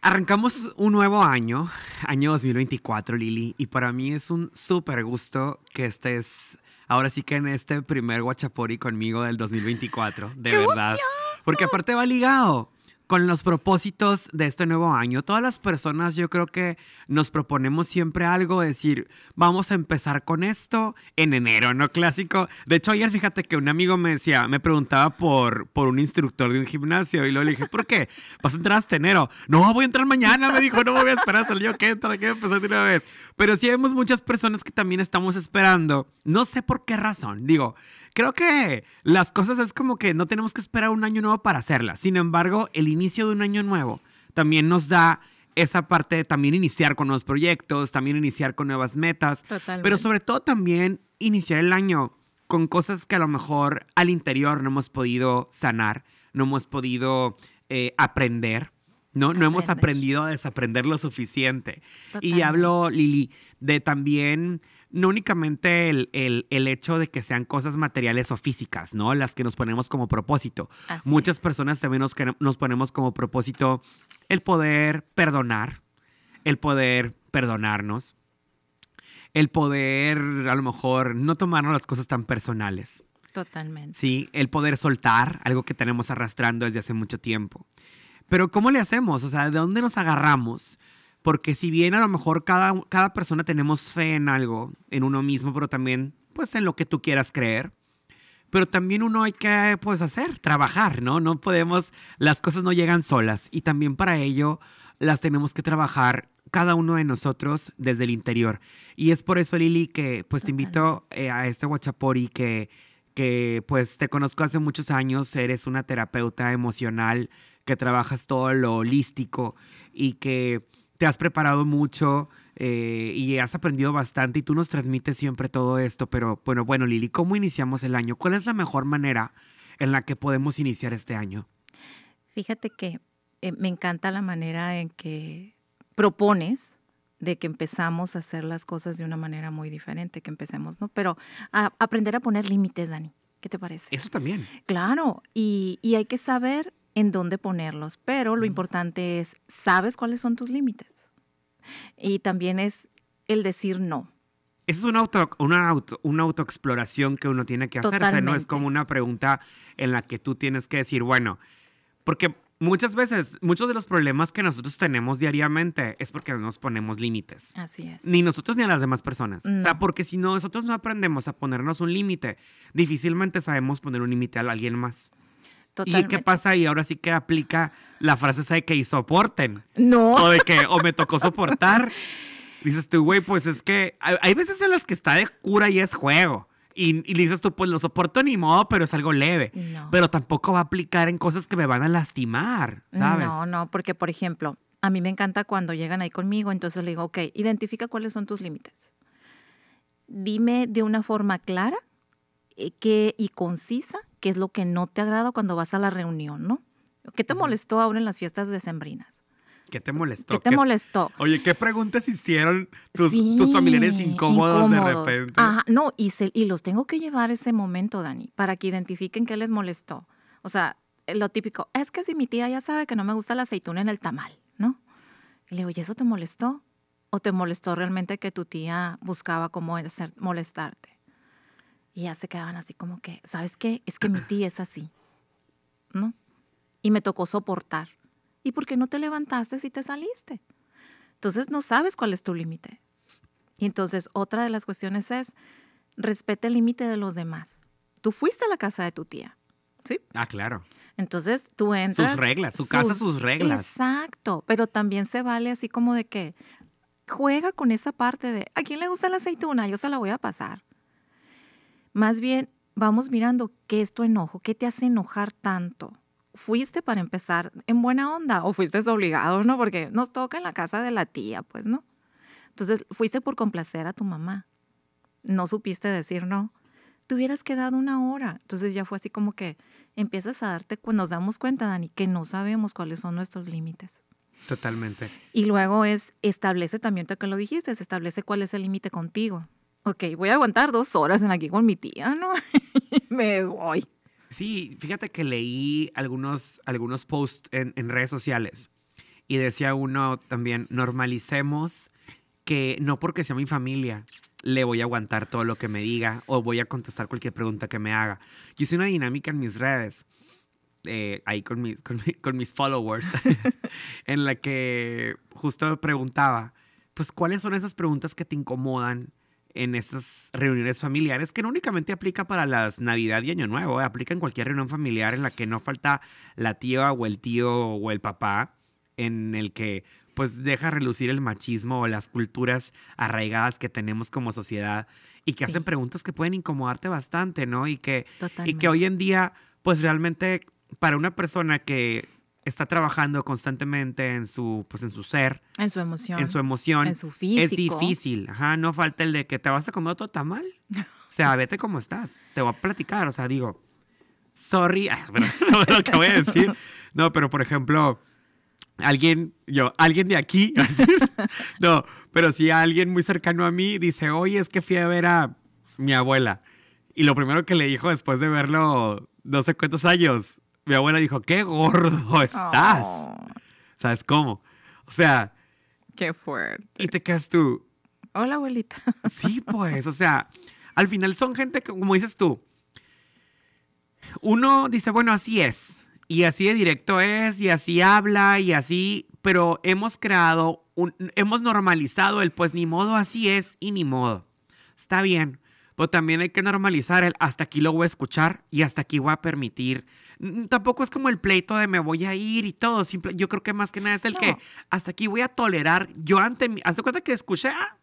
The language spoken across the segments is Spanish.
Arrancamos un nuevo año, año 2024, Lili, y para mí es un súper gusto que estés ahora sí que en este primer Guachapori conmigo del 2024, de verdad. Porque aparte va ligado con los propósitos de este nuevo año. Todas las personas yo creo que nos proponemos siempre algo, decir, vamos a empezar con esto en enero, ¿no? Clásico. De hecho, ayer fíjate que un amigo me decía, me preguntaba por, por un instructor de un gimnasio y luego le dije, ¿por qué? ¿Vas a entrar hasta enero? No, voy a entrar mañana, me dijo, no voy a esperar hasta el día que entra, que empezar de una vez. Pero sí vemos muchas personas que también estamos esperando, no sé por qué razón, digo, creo que las cosas es como que no tenemos que esperar un año nuevo para hacerlas. Sin embargo, el inicio de un año nuevo también nos da esa parte de también iniciar con nuevos proyectos, también iniciar con nuevas metas, pero sobre todo también iniciar el año con cosas que a lo mejor al interior no hemos podido sanar, no hemos podido eh, aprender, ¿no? No hemos aprendido a desaprender lo suficiente. Y hablo, Lili, de también no únicamente el, hecho de que sean cosas materiales o físicas, ¿no? Las que nos ponemos como propósito. Muchas personas también nos, nos ponemos como propósito el poder perdonar, el poder perdonarnos, el poder a lo mejor no tomarnos las cosas tan personales. Totalmente. Sí, el poder soltar, algo que tenemos arrastrando desde hace mucho tiempo. Pero ¿cómo le hacemos? O sea, ¿de dónde nos agarramos porque si bien a lo mejor cada, cada persona tenemos fe en algo, en uno mismo, pero también pues en lo que tú quieras creer, pero también uno hay que pues hacer, trabajar, ¿no? No podemos, las cosas no llegan solas y también para ello las tenemos que trabajar cada uno de nosotros desde el interior. Y es por eso, Lili, que pues te invito eh, a este Guachapori que, que pues te conozco hace muchos años, eres una terapeuta emocional, que trabajas todo lo holístico y que te has preparado mucho eh, y has aprendido bastante y tú nos transmites siempre todo esto, pero bueno, bueno, Lili, ¿cómo iniciamos el año? ¿Cuál es la mejor manera en la que podemos iniciar este año? Fíjate que eh, me encanta la manera en que propones de que empezamos a hacer las cosas de una manera muy diferente, que empecemos, ¿no? Pero aprender a poner límites, Dani. ¿Qué te parece? Eso también. Claro, y, y hay que saber en dónde ponerlos, pero lo importante es, ¿sabes cuáles son tus límites? Y también es el decir no. Esa es una, auto, una, auto, autoexploración que uno tiene que hacerse, ¿no? Es como una pregunta en la que tú tienes que decir, bueno, porque muchas veces, muchos de los problemas que nosotros tenemos diariamente es porque nos ponemos límites. Así es. Ni nosotros ni a las demás personas. O sea, porque si nosotros no aprendemos a ponernos un límite, difícilmente sabemos poner un límite a alguien más. ¿Y qué pasa ahí? Ahora sí que aplica la frase esa de que y soporten. No. O de que, o me tocó soportar. Dices tú, güey, pues es que hay veces en las que está de cura y es juego. Y, dices tú, pues lo soporto ni modo, pero es algo leve. Pero tampoco va a aplicar en cosas que me van a lastimar, ¿sabes? No, no, porque por ejemplo, a mí me encanta cuando llegan ahí conmigo, entonces le digo, ok, identifica cuáles son tus límites. Dime de una forma clara eh, que, y concisa qué es lo que no te agrada cuando vas a la reunión, ¿no? ¿Qué te molestó ahora en las fiestas decembrinas? ¿Qué te molestó? ¿Qué te molestó? Oye, ¿qué preguntas hicieron tus, familiares incómodos, de repente? Ajá, no, y, y los tengo que llevar ese momento, Dani, para que identifiquen qué les molestó. O sea, eh, lo típico, es que si mi tía ya sabe que no me gusta la aceituna en el tamal, ¿no? Y le digo, ¿y eso te molestó? ¿O te molestó realmente que tu tía buscaba cómo molestarte? Y ya se quedaban así como que, ¿sabes qué? Es que mi tía es así, ¿no? Y me tocó soportar. ¿Y por qué no te levantaste si te saliste? Entonces no sabes cuál es tu límite. Y entonces otra de las cuestiones es, respete el límite de los demás. Tú fuiste a la casa de tu tía, ¿sí? Ah, claro. Entonces tú entras. Sus reglas, su casa, sus reglas. Exacto, pero también se vale así como de que juega con esa parte de, ¿a quién le gusta la aceituna? Yo se la voy a pasar. Más bien, vamos mirando qué es tu enojo, qué te hace enojar tanto. ¿Fuiste para empezar en buena onda o fuiste obligado, no? Porque nos toca en la casa de la tía, pues, ¿no? Entonces, fuiste por complacer a tu mamá. No supiste decir no. Te hubieras quedado una hora. Entonces ya fue así como que empiezas a darte, nos damos cuenta, Dani, que no sabemos cuáles son nuestros límites. Totalmente. Y luego es, establece también, tú que lo dijiste, establece cuál es el límite contigo ok, voy a aguantar dos horas en aquí con mi tía, ¿no? me voy. Sí, fíjate que leí algunos, algunos posts en, redes sociales y decía uno también, normalicemos que no porque sea mi familia le voy a aguantar todo lo que me diga o voy a contestar cualquier pregunta que me haga. Yo hice una dinámica en mis redes, eh, ahí con mis, con mis followers, en la que justo preguntaba, pues, ¿cuáles son esas preguntas que te incomodan en esas reuniones familiares, que no únicamente aplica para las Navidad y Año Nuevo, eh, aplica en cualquier reunión familiar en la que no falta la tía o el tío o el papá, en el que pues deja relucir el machismo o las culturas arraigadas que tenemos como sociedad y que hacen preguntas que pueden incomodarte bastante, ¿no? Y que, y que hoy en día, pues realmente para una persona que está trabajando constantemente en su, pues en su ser. En su emoción. En su emoción. En su físico. Es difícil, ajá, no falta el de que te vas a comer otro tamal. O sea, vete cómo estás, te voy a platicar, o sea, digo, sorry, no lo que voy a decir. No, pero por ejemplo, alguien, yo, alguien de aquí, no, pero si alguien muy cercano a mí dice, oye, es que fui a ver a mi abuela. Y lo primero que le dijo después de verlo no sé cuántos años, mi abuela dijo, qué gordo estás. Oh. ¿Sabes cómo? O sea... Qué fuerte. Y te quedas tú. Hola, abuelita. Sí, pues, o sea, al final son gente que, como dices tú, uno dice, bueno, así es, y así de directo es, y así habla, y así, pero hemos creado, un, hemos normalizado el, pues ni modo, así es, y ni modo. Está bien, pero también hay que normalizar el, hasta aquí lo voy a escuchar, y hasta aquí voy a permitir tampoco es como el pleito de me voy a ir y todo. yo creo que más que nada es el que hasta aquí voy a tolerar. Yo ante mí, hace cuenta que escuché, ah,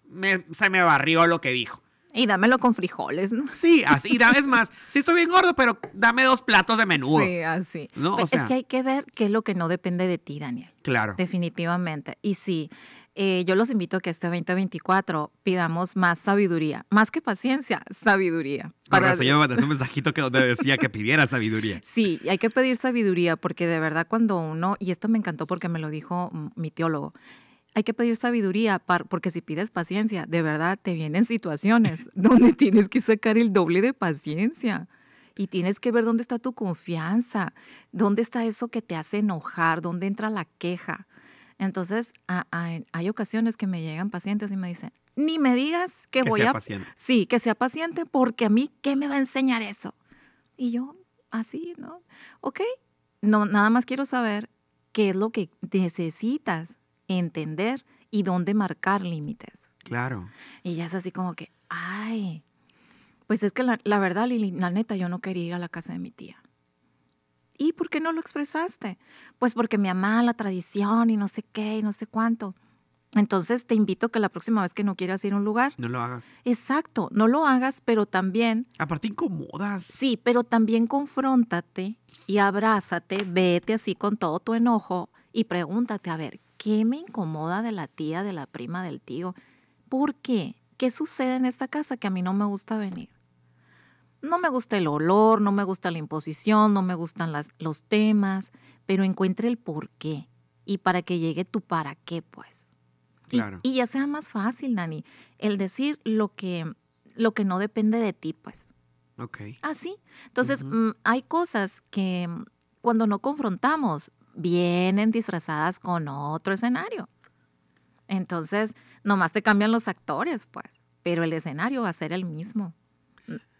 se me barrió lo que dijo. Y dámelo con frijoles, ¿no? Sí, así. Y es más, sí estoy bien gordo, pero dame dos platos de menudo. Sí, así. ¿no? Pues, es que hay que ver qué es lo que no depende de ti, Daniel. Claro. Definitivamente. Y sí. Si, eh, yo los invito a que este 2024 pidamos más sabiduría, más que paciencia, sabiduría. Para un mensajito que decía que pidiera sabiduría. Sí, hay que pedir sabiduría porque de verdad cuando uno, y esto me encantó porque me lo dijo mi teólogo, hay que pedir sabiduría porque si pides paciencia, de verdad te vienen situaciones donde tienes que sacar el doble de paciencia y tienes que ver dónde está tu confianza, dónde está eso que te hace enojar, dónde entra la queja. Entonces, hay ocasiones que me llegan pacientes y me dicen, ni me digas que, voy a... Paciente. Sí, que sea paciente, porque a mí, ¿qué me va a enseñar eso? Y yo, así, ¿no? Ok, no, nada más quiero saber qué es lo que necesitas entender y dónde marcar límites. Claro. Y ya es así como que, ay, pues es que la, la verdad, Lili, la neta, yo no quería ir a la casa de mi tía. ¿Y por qué no lo expresaste? Pues porque me mamá, la tradición y no sé qué y no sé cuánto. Entonces te invito que la próxima vez que no quieras ir a un lugar. No lo hagas. Exacto, no lo hagas, pero también. Aparte incomodas. Sí, pero también confróntate y abrázate, vete así con todo tu enojo y pregúntate, a ver, ¿qué me incomoda de la tía, de la prima, del tío? ¿Por qué? ¿Qué sucede en esta casa que a mí no me gusta venir? no me gusta el olor, no me gusta la imposición, no me gustan las, los temas, pero encuentre el por qué y para que llegue tu para qué, pues. Claro. Y, ya sea más fácil, Nani, el decir lo que, lo que no depende de ti, pues. Ok. Así. Entonces, mm, hay cosas que mm, cuando no confrontamos, vienen disfrazadas con otro escenario. Entonces, nomás te cambian los actores, pues, pero el escenario va a ser el mismo.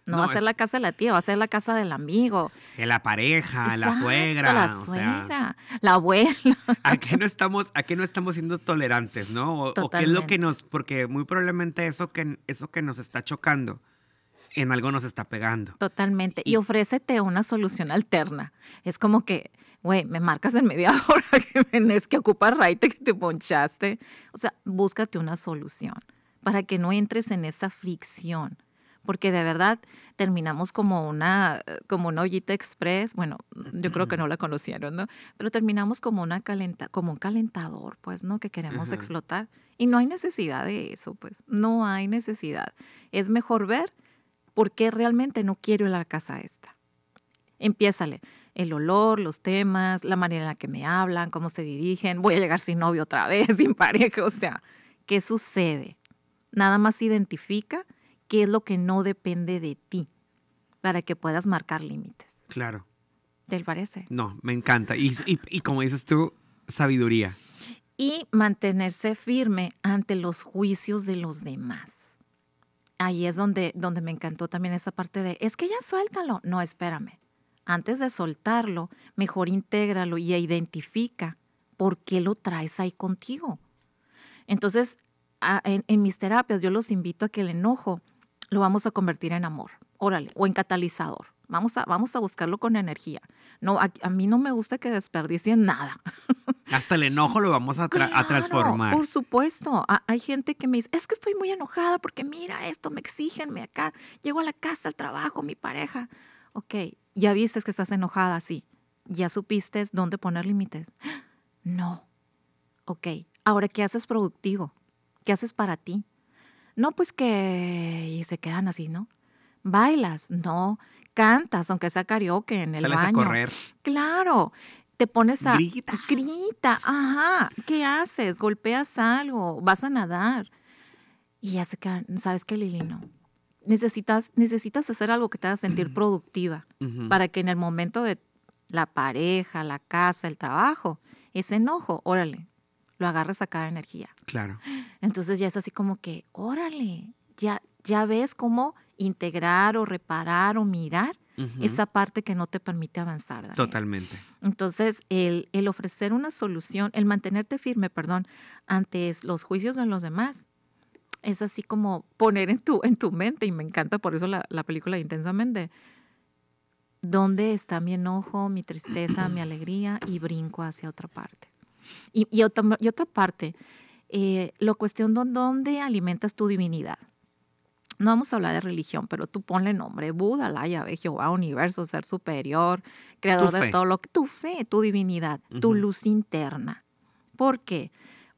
No, va a ser la casa de la tía, va a ser la casa del amigo. De la pareja, la suegra. La suegra, la abuela. ¿A qué no estamos, a no estamos siendo tolerantes, no? O, qué es lo que nos, porque muy probablemente eso que, eso que nos está chocando en algo nos está pegando. Totalmente. Y, ofrécete una solución alterna. Es como que, güey, me marcas en media hora que venés, que ocupas raite, que te ponchaste. O sea, búscate una solución para que no entres en esa fricción porque de verdad terminamos como una, eh, como una ollita express, bueno, yo creo que no la conocieron, ¿no? Pero terminamos como, una calenta, como un calentador, pues, ¿no? Que queremos explotar. Y no hay necesidad de eso, pues, no hay necesidad. Es mejor ver por qué realmente no quiero ir a la casa esta. Empiézale el olor, los temas, la manera en la que me hablan, cómo se dirigen, voy a llegar sin novio otra vez, sin pareja, o sea, ¿qué sucede? Nada más identifica qué es lo que no depende de ti para que puedas marcar límites. Claro. ¿Te parece? No, me encanta. Y, como dices tú, sabiduría. Y mantenerse firme ante los juicios de los demás. Ahí es donde, donde me encantó también esa parte de, es que ya suéltalo. No, espérame. Antes de soltarlo, mejor intégralo y identifica por qué lo traes ahí contigo. Entonces, en, en mis terapias yo los invito a que el enojo lo vamos a convertir en amor, órale, o en catalizador. Vamos a, vamos a buscarlo con energía. No, a, mí no me gusta que desperdicien nada. Hasta el enojo lo vamos a, transformar. Por supuesto. hay gente que me dice, es que estoy muy enojada porque mira esto, me exigen, me acá, llego a la casa, al trabajo, mi pareja. Ok, ya viste que estás enojada, sí. Ya supiste dónde poner límites. No. Ok, ahora, ¿qué haces productivo? ¿Qué haces para ti? No, pues que... Y se quedan así, ¿no? Bailas, no. Cantas, aunque sea karaoke en el baño. a correr. Claro. Te pones a... Grita. Grita, ajá. ¿Qué haces? ¿Golpeas algo? ¿Vas a nadar? Y ya se quedan, ¿sabes qué, Lili? Necesitas, necesitas hacer algo que te haga sentir productiva para que en el momento de la pareja, la casa, el trabajo, ese enojo, órale, lo agarras a cada energía. Claro. Entonces ya es así como que, órale, ya, ya ves cómo integrar o reparar o mirar esa parte que no te permite avanzar. Totalmente. Entonces, el, el, ofrecer una solución, el mantenerte firme, perdón, ante los juicios de los demás, es así como poner en tu, en tu mente, y me encanta por eso la, la película intensamente, dónde está mi enojo, mi tristeza, mi alegría, y brinco hacia otra parte. Y, otra, parte, eh, la cuestión de dónde alimentas tu divinidad. No vamos a hablar de religión, pero tú ponle nombre, Buda, la llave, Jehová, universo, ser superior, creador de todo lo que, tu fe, tu divinidad, tu luz interna. ¿Por qué?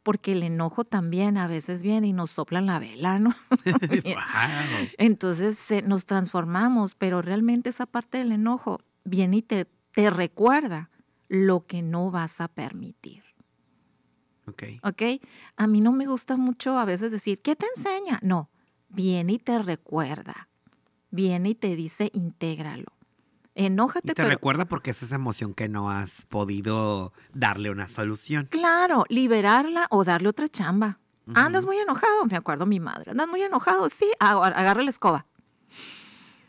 porque el enojo también a veces viene y nos soplan la vela, ¿no? Entonces nos transformamos, pero realmente esa parte del enojo viene y te recuerda lo que no vas a permitir. Ok. A mí no me gusta mucho a veces decir, ¿qué te enseña? No, viene y te recuerda. Viene y te dice, intégralo. Enójate. te recuerda porque es esa emoción que no has podido darle una solución. Claro, liberarla o darle otra chamba. Andas muy enojado, me acuerdo mi madre. Andas muy enojado, sí, agarra la escoba.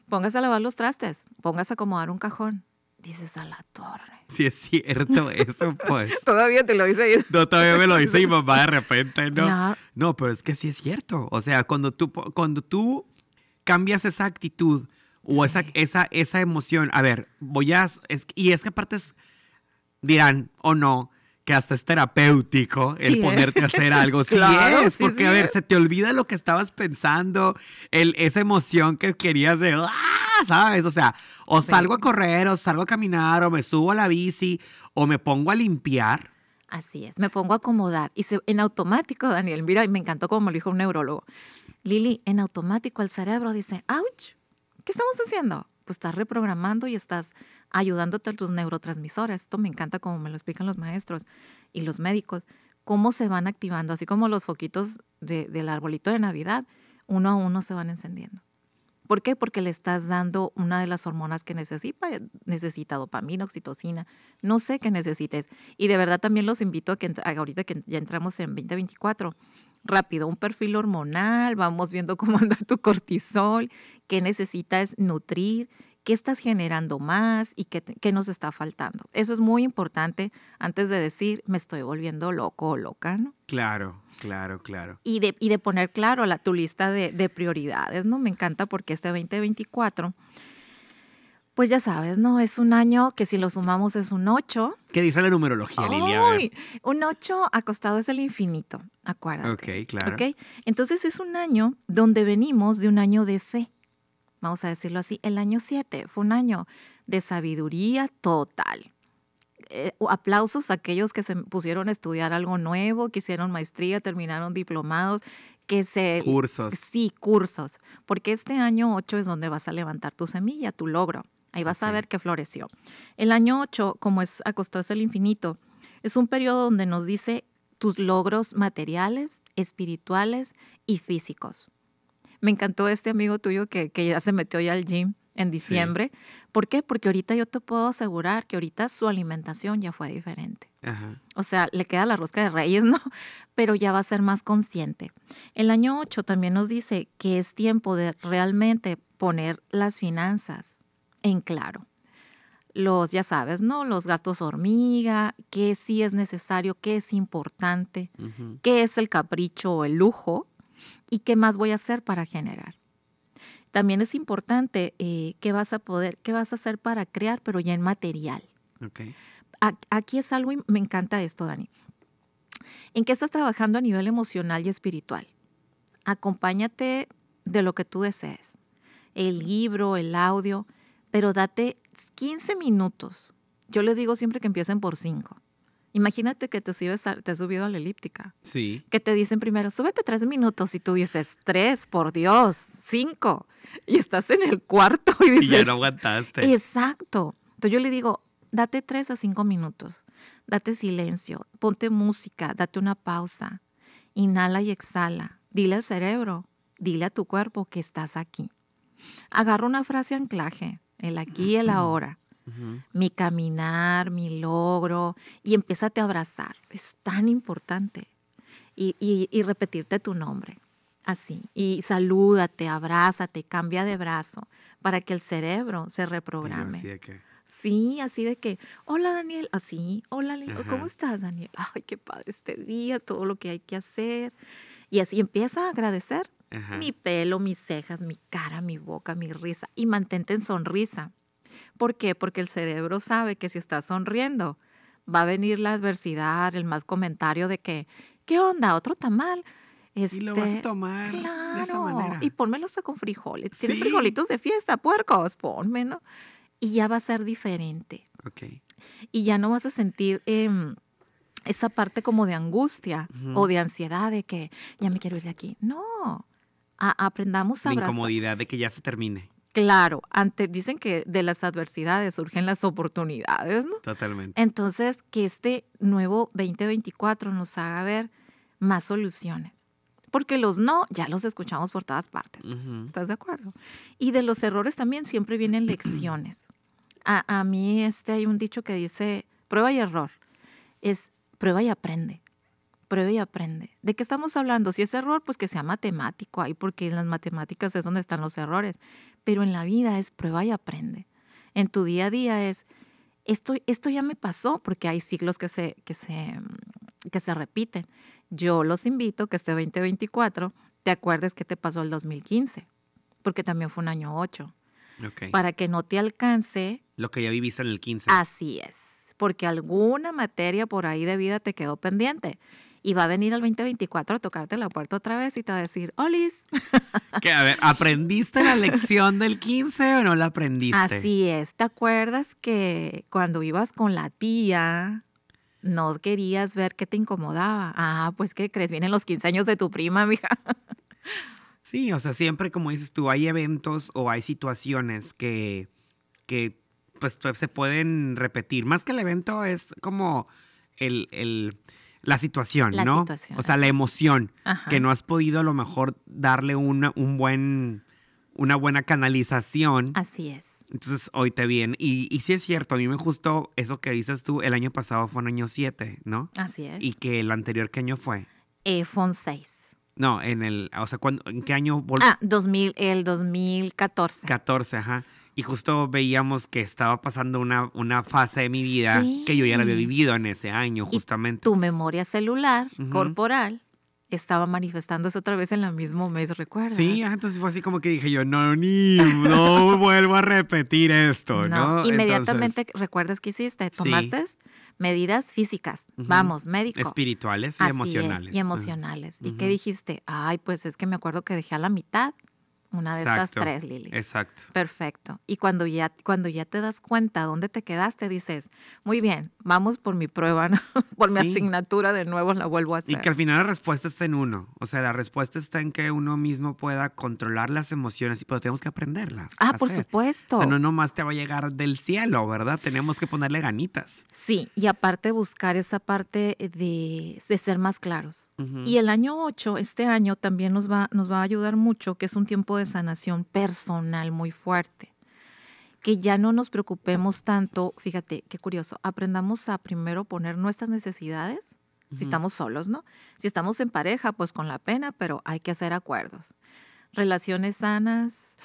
Póngase a lavar los trastes, póngase a acomodar un cajón, dices a la torre. Sí, es cierto eso, pues. todavía te lo dice No, todavía me lo dice mi mamá de repente, ¿no? ¿no? pero es que sí es cierto. O sea, cuando tú, cuando tú cambias esa actitud o esa, esa, esa emoción, a ver, voy a... y es que aparte dirán o no, que hasta es terapéutico el ¿eh? ponerte a hacer algo. sí, claro, porque a ver, se te olvida lo que estabas pensando, el, esa emoción que querías de, ¡ah! ¿Sabes? O sea, o salgo a correr, o salgo a caminar, o me subo a la bici, o me pongo a limpiar. Así es, me pongo a acomodar. Y en automático, Daniel, mira, me encantó como lo dijo un neurólogo. Lili, en automático el cerebro dice, ¡ouch! ¿Qué estamos haciendo? Pues estás reprogramando y estás ayudándote a tus neurotransmisores. Esto me encanta como me lo explican los maestros y los médicos, cómo se van activando, así como los foquitos del arbolito de Navidad, uno a uno se van encendiendo. ¿Por qué? Porque le estás dando una de las hormonas que necesita, eh, necesita dopamina, oxitocina, no sé qué necesites. Y de verdad también los invito a que ahorita que ya entramos en 2024, rápido un perfil hormonal, vamos viendo cómo anda tu cortisol, qué necesitas nutrir, qué estás generando más y qué, qué, nos está faltando. Eso es muy importante antes de decir, me estoy volviendo loco o loca, ¿no? Claro, Claro, claro. Y de, poner claro la, tu lista de, prioridades, ¿no? Me encanta porque este 2024 pues ya sabes, ¿no? Es un año que si lo sumamos es un 8. ¿Qué dice la numerología, Lilia? Un 8 acostado es el infinito, acuérdate. Ok, claro. Ok, Entonces es un año donde venimos de un año de fe. Vamos a decirlo así, el año 7 fue un año de sabiduría total. Eh, aplausos a aquellos que se pusieron a estudiar algo nuevo, que hicieron maestría, terminaron diplomados, que se... Cursos. Sí, cursos. Porque este año 8 es donde vas a levantar tu semilla, tu logro. Ahí vas a ver que floreció. El año 8, como es es el infinito, es un periodo donde nos dice tus logros materiales, espirituales y físicos. Me encantó este amigo tuyo que, que ya se metió ya al gym en diciembre. ¿Por qué? Porque ahorita yo te puedo asegurar que ahorita su alimentación ya fue diferente. O sea, le queda la rosca de reyes, ¿no? Pero ya va a ser más consciente. El año 8 también nos dice que es tiempo de realmente poner las finanzas en claro. Los, ya sabes, ¿no? Los gastos hormiga, qué sí es necesario, qué es importante, qué es el capricho o el lujo y qué más voy a hacer para generar. También es importante eh, qué vas a poder, qué vas a hacer para crear, pero ya en material. Aquí es algo, me encanta esto, Dani. ¿En qué estás trabajando a nivel emocional y espiritual? Acompáñate de lo que tú desees, el libro, el audio, pero date 15 minutos. Yo les digo siempre que empiecen por 5 Imagínate que te, subes te has subido a la elíptica. Sí. Que te dicen primero, súbete tres minutos y tú dices, tres, por Dios, cinco. Y estás en el cuarto y dices... ya no aguantaste. Exacto. Entonces yo le digo, date tres a cinco minutos, date silencio, ponte música, date una pausa, inhala y exhala, dile al cerebro, dile a tu cuerpo que estás aquí. Agarra una frase anclaje, el aquí y el ahora mi caminar, mi logro, y empiezate a abrazar. Es tan importante. Y, y, repetirte tu nombre, así. Y salúdate, abrázate, cambia de brazo para que el cerebro se reprograme. Así que... Sí, así de que, hola Daniel, así, hola, ¿cómo estás Daniel? Ay, qué padre este día, todo lo que hay que hacer. Y así empieza a agradecer mi pelo, mis cejas, mi cara, mi boca, mi risa y mantente en sonrisa. ¿Por qué? Porque el cerebro sabe que si estás sonriendo, va a venir la adversidad, el mal comentario de que, ¿qué onda? ¿Otro tamal? Este, y lo vas a este, tomar de esa manera. Y pónmelo con frijoles. Tienes frijolitos de fiesta, puercos, ponme, Y ya va a ser diferente. Y ya no vas a sentir em, esa parte como de angustia o de ansiedad de que ya me quiero ir de aquí. No. aprendamos a La incomodidad de que ya se termine claro, antes dicen que de las adversidades surgen las oportunidades, ¿no? Totalmente. Entonces, que este nuevo 2024 nos haga ver más soluciones. Porque los no ya los escuchamos por todas partes. Pues, ¿Estás de acuerdo? Y de los errores también siempre vienen lecciones. A, mí este, hay un dicho que dice, prueba y error. Es prueba y aprende. Prueba y aprende. ¿De qué estamos hablando? Si es error, pues que sea matemático ahí, porque en las matemáticas es donde están los errores pero en la vida es prueba y aprende. En tu día a día es, esto, esto ya me pasó, porque hay ciclos que se, que se, mm, que se repiten. Yo los invito que este 2024 te acuerdes qué te pasó el 2015, porque también fue un año 8. Para que no te alcance. Lo que ya viviste en el 15. Así es, porque alguna materia por ahí de vida te quedó pendiente y va a venir al 2024 a tocarte la puerta otra vez y te va a decir, Olis. Que a ver, ¿aprendiste la lección del 15 o no la aprendiste? Así es, ¿te acuerdas que cuando ibas con la tía no querías ver qué te incomodaba? Ah, pues ¿qué crees? Vienen los 15 años de tu prima, mija. Sí, o sea, siempre como dices tú, hay eventos o hay situaciones que, que pues se pueden repetir. Más que el evento es como el, el la situación, la ¿no? O sea, la emoción, que no has podido a lo mejor darle una, un buen, una buena canalización. Así es. Entonces, hoy te viene. Y, y sí es cierto, a mí me gustó eso que dices tú, el año pasado fue un año 7, ¿no? Así es. ¿Y que el anterior qué año fue? Eh, fue un 6. No, en el, o sea, ¿en qué año? Ah, 2000, el 2014. 14, ajá y justo veíamos que estaba pasando una, una fase de mi vida que yo ya la había vivido en ese año, justamente. tu memoria celular, corporal, estaba manifestándose otra vez en el mismo mes, recuerdo. Sí, entonces fue así como que dije yo, no, ni, no vuelvo a repetir esto, ¿no? Inmediatamente recuerdas que hiciste, tomaste medidas físicas, vamos, médico. Espirituales y emocionales. y emocionales. ¿Y qué dijiste? Ay, pues es que me acuerdo que dejé a la mitad una de esas estas tres, Lili. Exacto. Perfecto. Y cuando ya, cuando ya te das cuenta dónde te quedaste, dices, muy bien, vamos por mi prueba, por mi asignatura de nuevo la vuelvo a hacer. Y que al final la respuesta está en uno. O sea, la respuesta está en que uno mismo pueda controlar las emociones, pero tenemos que aprenderlas. Ah, por supuesto. O no nomás te va a llegar del cielo, ¿verdad? Tenemos que ponerle ganitas. Sí, y aparte buscar esa parte de, ser más claros. Y el año 8, este año, también nos va, nos va a ayudar mucho, que es un tiempo de sanación personal muy fuerte. Que ya no nos preocupemos tanto, fíjate, qué curioso, aprendamos a primero poner nuestras necesidades, si estamos solos, ¿no? Si estamos en pareja, pues con la pena, pero hay que hacer acuerdos. Relaciones sanas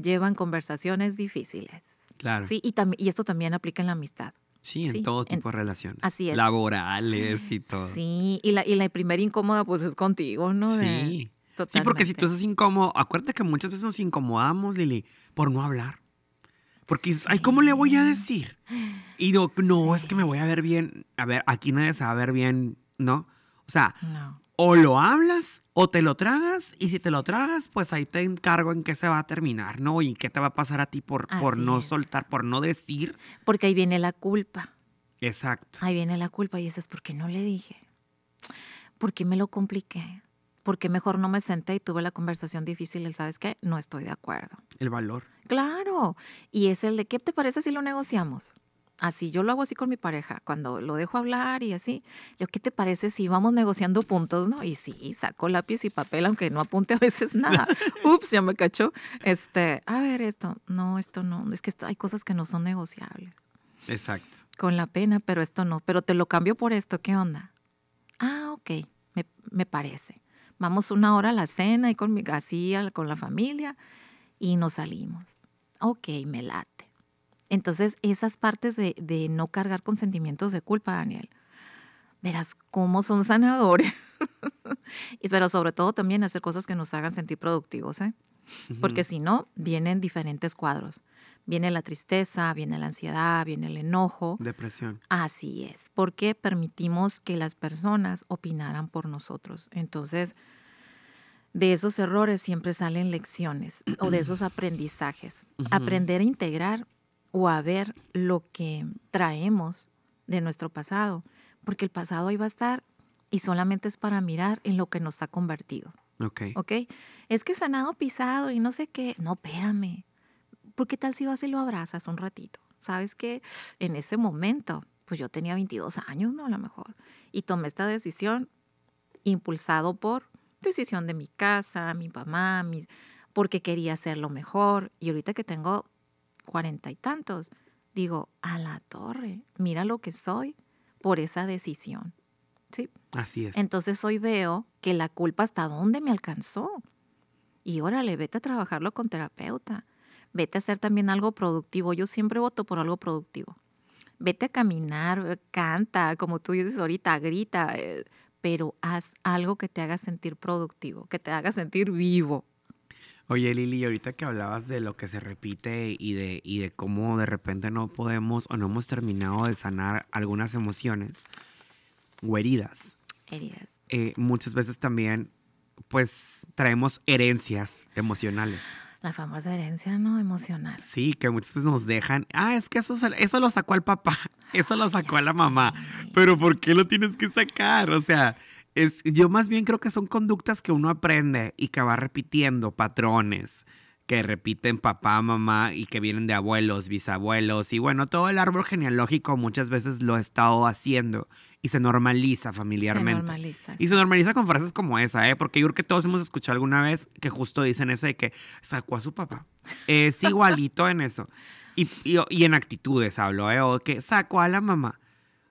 llevan conversaciones difíciles. Claro. Sí, y, esto también aplica en la amistad. Sí, en todo tipo de relaciones. Así es. Laborales y ah, todo. Sí, y la, y la primera incómoda pues es contigo, ¿no? Sí. Sí, porque si tú estás incómodo, acuérdate que muchas veces nos incomodamos, Lili, por no hablar. Porque, dices, ay, ¿cómo le voy a decir? Y digo, no, es que me voy a ver bien. A ver, aquí nadie se va a ver bien, ¿no? O sea, o lo hablas o te lo tragas. Y si te lo tragas, pues ahí te encargo en qué se va a terminar, ¿no? Y qué te va a pasar a ti por, por no soltar, por no decir. Porque ahí viene la culpa. Exacto. Ahí viene la culpa y dices, ¿por qué no le dije? ¿Por qué me lo compliqué? porque mejor no me senté y tuve la conversación difícil, Él, sabes qué, no estoy de acuerdo. El valor. Claro, y es el de, ¿qué te parece si lo negociamos? Así, yo lo hago así con mi pareja, cuando lo dejo hablar y así, yo, ¿qué te parece si vamos negociando puntos, no? Y sí, saco lápiz y papel, aunque no apunte a veces nada. Ups, ya me cachó. Este, a ver esto, no, esto no, es que hay cosas que no son negociables. Exacto. Con la pena, pero esto no, pero te lo cambio por esto, ¿qué onda? Ah, ok, me, me parece Vamos una hora a la cena y con mi con la familia y nos salimos. Ok, me late. Entonces, esas partes de, de no cargar con sentimientos de culpa, Daniel, verás cómo son sanadores. Pero sobre todo también hacer cosas que nos hagan sentir productivos, ¿eh? Porque si no, vienen diferentes cuadros. Viene la tristeza, viene la ansiedad, viene el enojo. Depresión. Así es, porque permitimos que las personas opinaran por nosotros. Entonces, de esos errores siempre salen lecciones o de esos aprendizajes. Aprender a integrar o a ver lo que traemos de nuestro pasado, porque el pasado ahí va a estar y solamente es para mirar en lo que nos ha convertido. Ok. Ok. Es que sanado pisado y no sé qué. No, espérame. ¿Por qué tal si vas y lo abrazas un ratito? Sabes que en ese momento, pues yo tenía 22 años, ¿no? A lo mejor. Y tomé esta decisión impulsado por decisión de mi casa, mi mamá, mis, porque quería ser lo mejor. Y ahorita que tengo cuarenta y tantos, digo, a la torre, mira lo que soy por esa decisión. ¿Sí? Así es. Entonces hoy veo que la culpa hasta dónde me alcanzó. Y órale, vete a trabajarlo con terapeuta. Vete a hacer también algo productivo. Yo siempre voto por algo productivo. Vete a caminar, canta, como tú dices ahorita, grita. Eh, pero haz algo que te haga sentir productivo, que te haga sentir vivo. Oye, Lili, ahorita que hablabas de lo que se repite y de, y de cómo de repente no podemos o no hemos terminado de sanar algunas emociones o heridas. Heridas. Eh, muchas veces también, pues, traemos herencias emocionales la famosa herencia no emocional. Sí, que muchas veces nos dejan, ah, es que eso, eso lo sacó al papá, eso lo sacó a la mamá, pero ¿por qué lo tienes que sacar? O sea, es, yo más bien creo que son conductas que uno aprende y que va repitiendo patrones que repiten papá, mamá y que vienen de abuelos, bisabuelos y bueno, todo el árbol genealógico muchas veces lo he estado haciendo y se normaliza familiarmente. Se normaliza. Y se normaliza con frases como esa, ¿eh? Porque yo creo que todos hemos escuchado alguna vez que justo dicen ese de que sacó a su papá. Es igualito en eso. Y, y, en actitudes hablo, ¿eh? O que sacó a la mamá.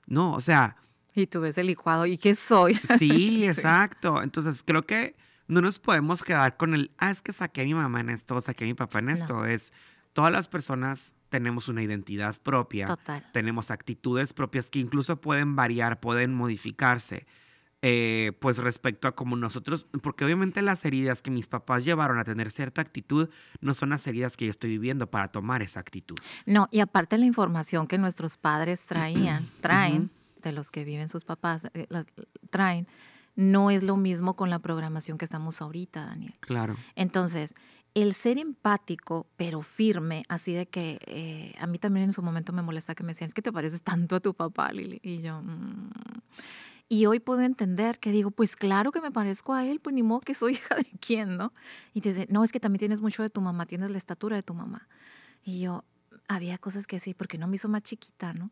No, o sea. Y tú ves el licuado, ¿y qué soy? Sí, exacto. Entonces creo que no nos podemos quedar con el, ah, es que saqué a mi mamá en esto, saqué a mi papá en esto. Es todas las personas tenemos una identidad propia, tenemos actitudes propias que incluso pueden variar, pueden modificarse. Eh, pues respecto a como nosotros, porque obviamente las heridas que mis papás llevaron a tener cierta actitud no son las heridas que yo estoy viviendo para tomar esa actitud. No, y aparte la información que nuestros padres traían, traen, de los que viven sus papás, eh, traen, no es lo mismo con la programación que estamos ahorita, Daniel. Claro. Entonces, el ser empático, pero firme, así de que eh, a mí también en su momento me molesta que me decían, es que te pareces tanto a tu papá, Lili. Y yo... Mm". Y hoy puedo entender que digo, pues claro que me parezco a él, pues ni modo que soy hija de quién, ¿no? Y te dice, no, es que también tienes mucho de tu mamá, tienes la estatura de tu mamá. Y yo, había cosas que sí, porque no me hizo más chiquita, ¿no?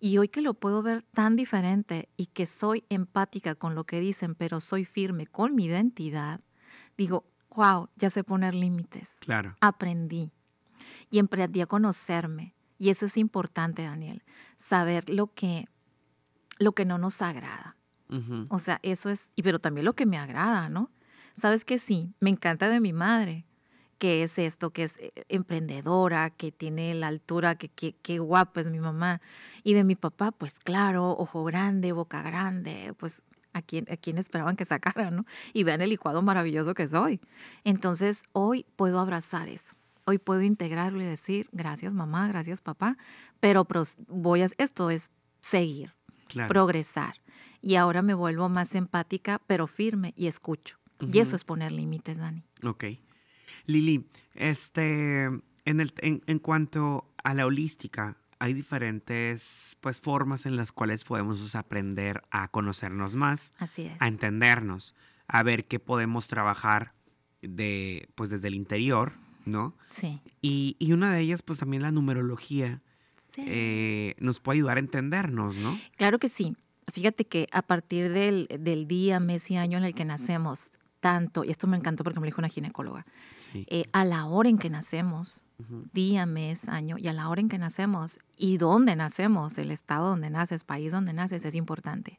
Y hoy que lo puedo ver tan diferente y que soy empática con lo que dicen, pero soy firme con mi identidad, digo, wow, ya sé poner límites. Claro. Aprendí y emprendí a conocerme. Y eso es importante, Daniel, saber lo que, lo que no nos agrada. O sea, eso es, y pero también lo que me agrada, ¿no? Sabes que sí, me encanta de mi madre, que es esto, que es eh, emprendedora, que tiene la altura, que qué guapa es mi mamá. Y de mi papá, pues claro, ojo grande, boca grande, pues ¿A quién, ¿A esperaban que sacara, no? Y vean el licuado maravilloso que soy. Entonces, hoy puedo abrazar eso. Hoy puedo integrarlo y decir, gracias mamá, gracias papá, pero voy a, esto es seguir, progresar. Y ahora me vuelvo más empática, pero firme y escucho. Y eso es poner límites, Dani. Ok. Lili, este, en, el, en cuanto a la holística, hay diferentes pues, formas en las cuales podemos aprender a conocernos más, a entendernos, a ver qué podemos trabajar de, pues, desde el interior, ¿no? Sí. Y, una de ellas, pues también la numerología, eh, nos puede ayudar a entendernos, ¿no? Claro que sí. Fíjate que a partir del, día, mes y año en el que nacemos, tanto, y esto me encantó porque me lo dijo una ginecóloga, eh, a la hora en que nacemos, día, mes, año y a la hora en que nacemos y dónde nacemos, el estado donde naces, país donde naces, es importante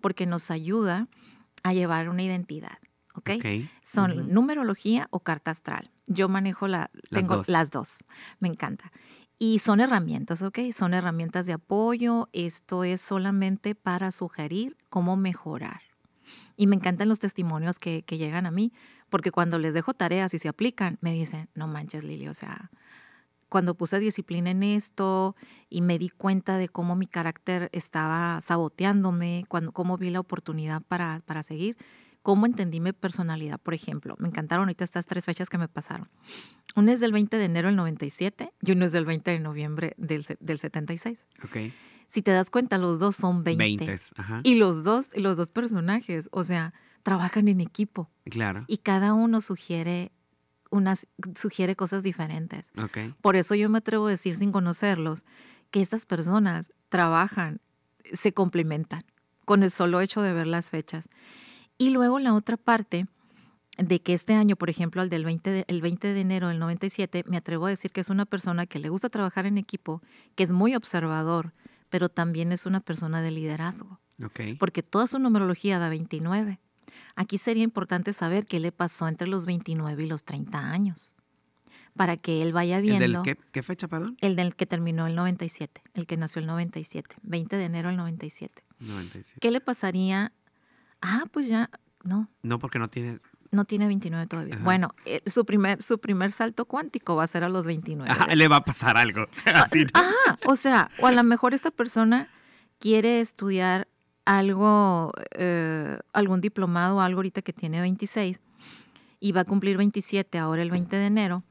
porque nos ayuda a llevar una identidad. ¿Ok? Son numerología o carta astral. Yo manejo la, las, tengo dos. las dos. Me encanta. Y son herramientas, ¿ok? Son herramientas de apoyo. Esto es solamente para sugerir cómo mejorar. Y me encantan los testimonios que, que llegan a mí porque cuando les dejo tareas y se aplican, me dicen, no manches Lili, o sea, cuando puse disciplina en esto y me di cuenta de cómo mi carácter estaba saboteándome, cuando, cómo vi la oportunidad para, para seguir, cómo entendí mi personalidad, por ejemplo. Me encantaron ahorita estas tres fechas que me pasaron. Uno es del 20 de enero del 97 y uno es del 20 de noviembre del, 76. Ok. Si te das cuenta, los dos son 20. 20 ajá. Y los dos, los dos personajes, o sea, trabajan en equipo. Claro. Y cada uno sugiere unas sugiere cosas diferentes. Okay. Por eso yo me atrevo a decir sin conocerlos que estas personas trabajan, se complementan con el solo hecho de ver las fechas. Y luego la otra parte de que este año, por ejemplo, el del 20 de, el 20 de enero del 97, me atrevo a decir que es una persona que le gusta trabajar en equipo, que es muy observador, pero también es una persona de liderazgo. Okay. Porque toda su numerología da 29. Aquí sería importante saber qué le pasó entre los 29 y los 30 años, para que él vaya viendo. qué, fecha, perdón? El del que terminó el 97, el que nació el 97, 20 de enero del 97. ¿Qué le pasaría? Ah, pues ya, no. No, porque no tiene... No tiene 29 todavía. Bueno, eh, su, primer, su primer salto cuántico va a ser a los 29. le va a pasar algo. Ajá, ah, ah, o sea, o a lo mejor esta persona quiere estudiar algo, eh, algún diplomado, algo ahorita que tiene 26 y va a cumplir 27 ahora el 20 de enero,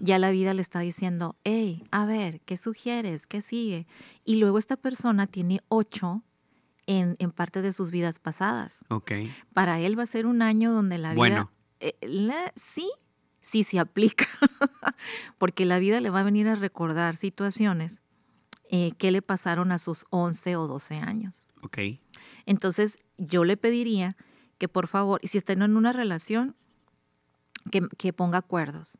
ya la vida le está diciendo, hey, a ver, ¿qué sugieres? ¿Qué sigue? Y luego esta persona tiene 8 en, parte de sus vidas pasadas. Ok. Para él va a ser un año donde la vida... Eh, sí, sí se aplica, porque la vida le va a venir a recordar situaciones eh, que le pasaron a sus 11 o 12 años. Ok. Entonces, yo le pediría que por favor, y si está en una relación, que, ponga acuerdos,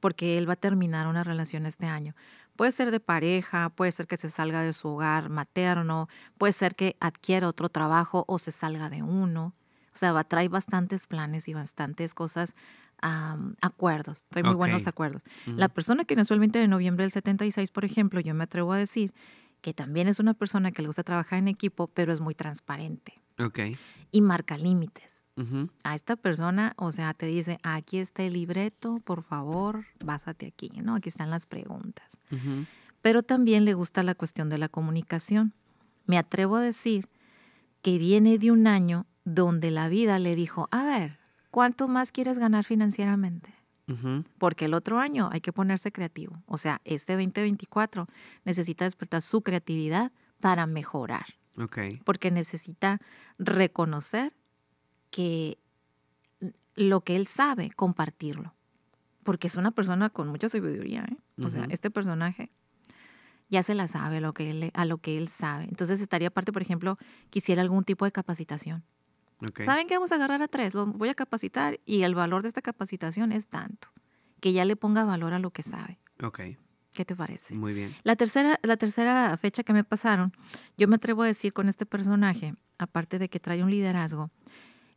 porque él va a terminar una relación este año. Puede ser de pareja, puede ser que se salga de su hogar materno, puede ser que adquiera otro trabajo o se salga de uno. O sea, va, trae bastantes planes y bastantes cosas, acuerdos, trae muy buenos acuerdos. La persona que nació el 20 de noviembre del 76, por ejemplo, yo me atrevo a decir que también es una persona que le gusta trabajar en equipo, pero es muy transparente. Okay. Y marca límites. A esta persona, o sea, te dice, aquí está el libreto, por favor, básate aquí, ¿no? Aquí están las preguntas. Pero también le gusta la cuestión de la comunicación. Me atrevo a decir que viene de un año donde la vida le dijo, a ver, ¿cuánto más quieres ganar financieramente? Porque el otro año hay que ponerse creativo. O sea, este 2024 necesita despertar su creatividad para mejorar. Porque necesita reconocer que lo que él sabe, compartirlo. Porque es una persona con mucha sabiduría. ¿eh? O sea, este personaje ya se la sabe lo, que él, a lo que él sabe. Entonces estaría aparte, por ejemplo, quisiera algún tipo de capacitación. ¿Saben que vamos a agarrar a tres? lo voy a capacitar y el valor de esta capacitación es tanto, que ya le ponga valor a lo que sabe. Ok. ¿Qué te parece? Muy bien. La tercera, la tercera fecha que me pasaron, yo me atrevo a decir con este personaje, aparte de que trae un liderazgo,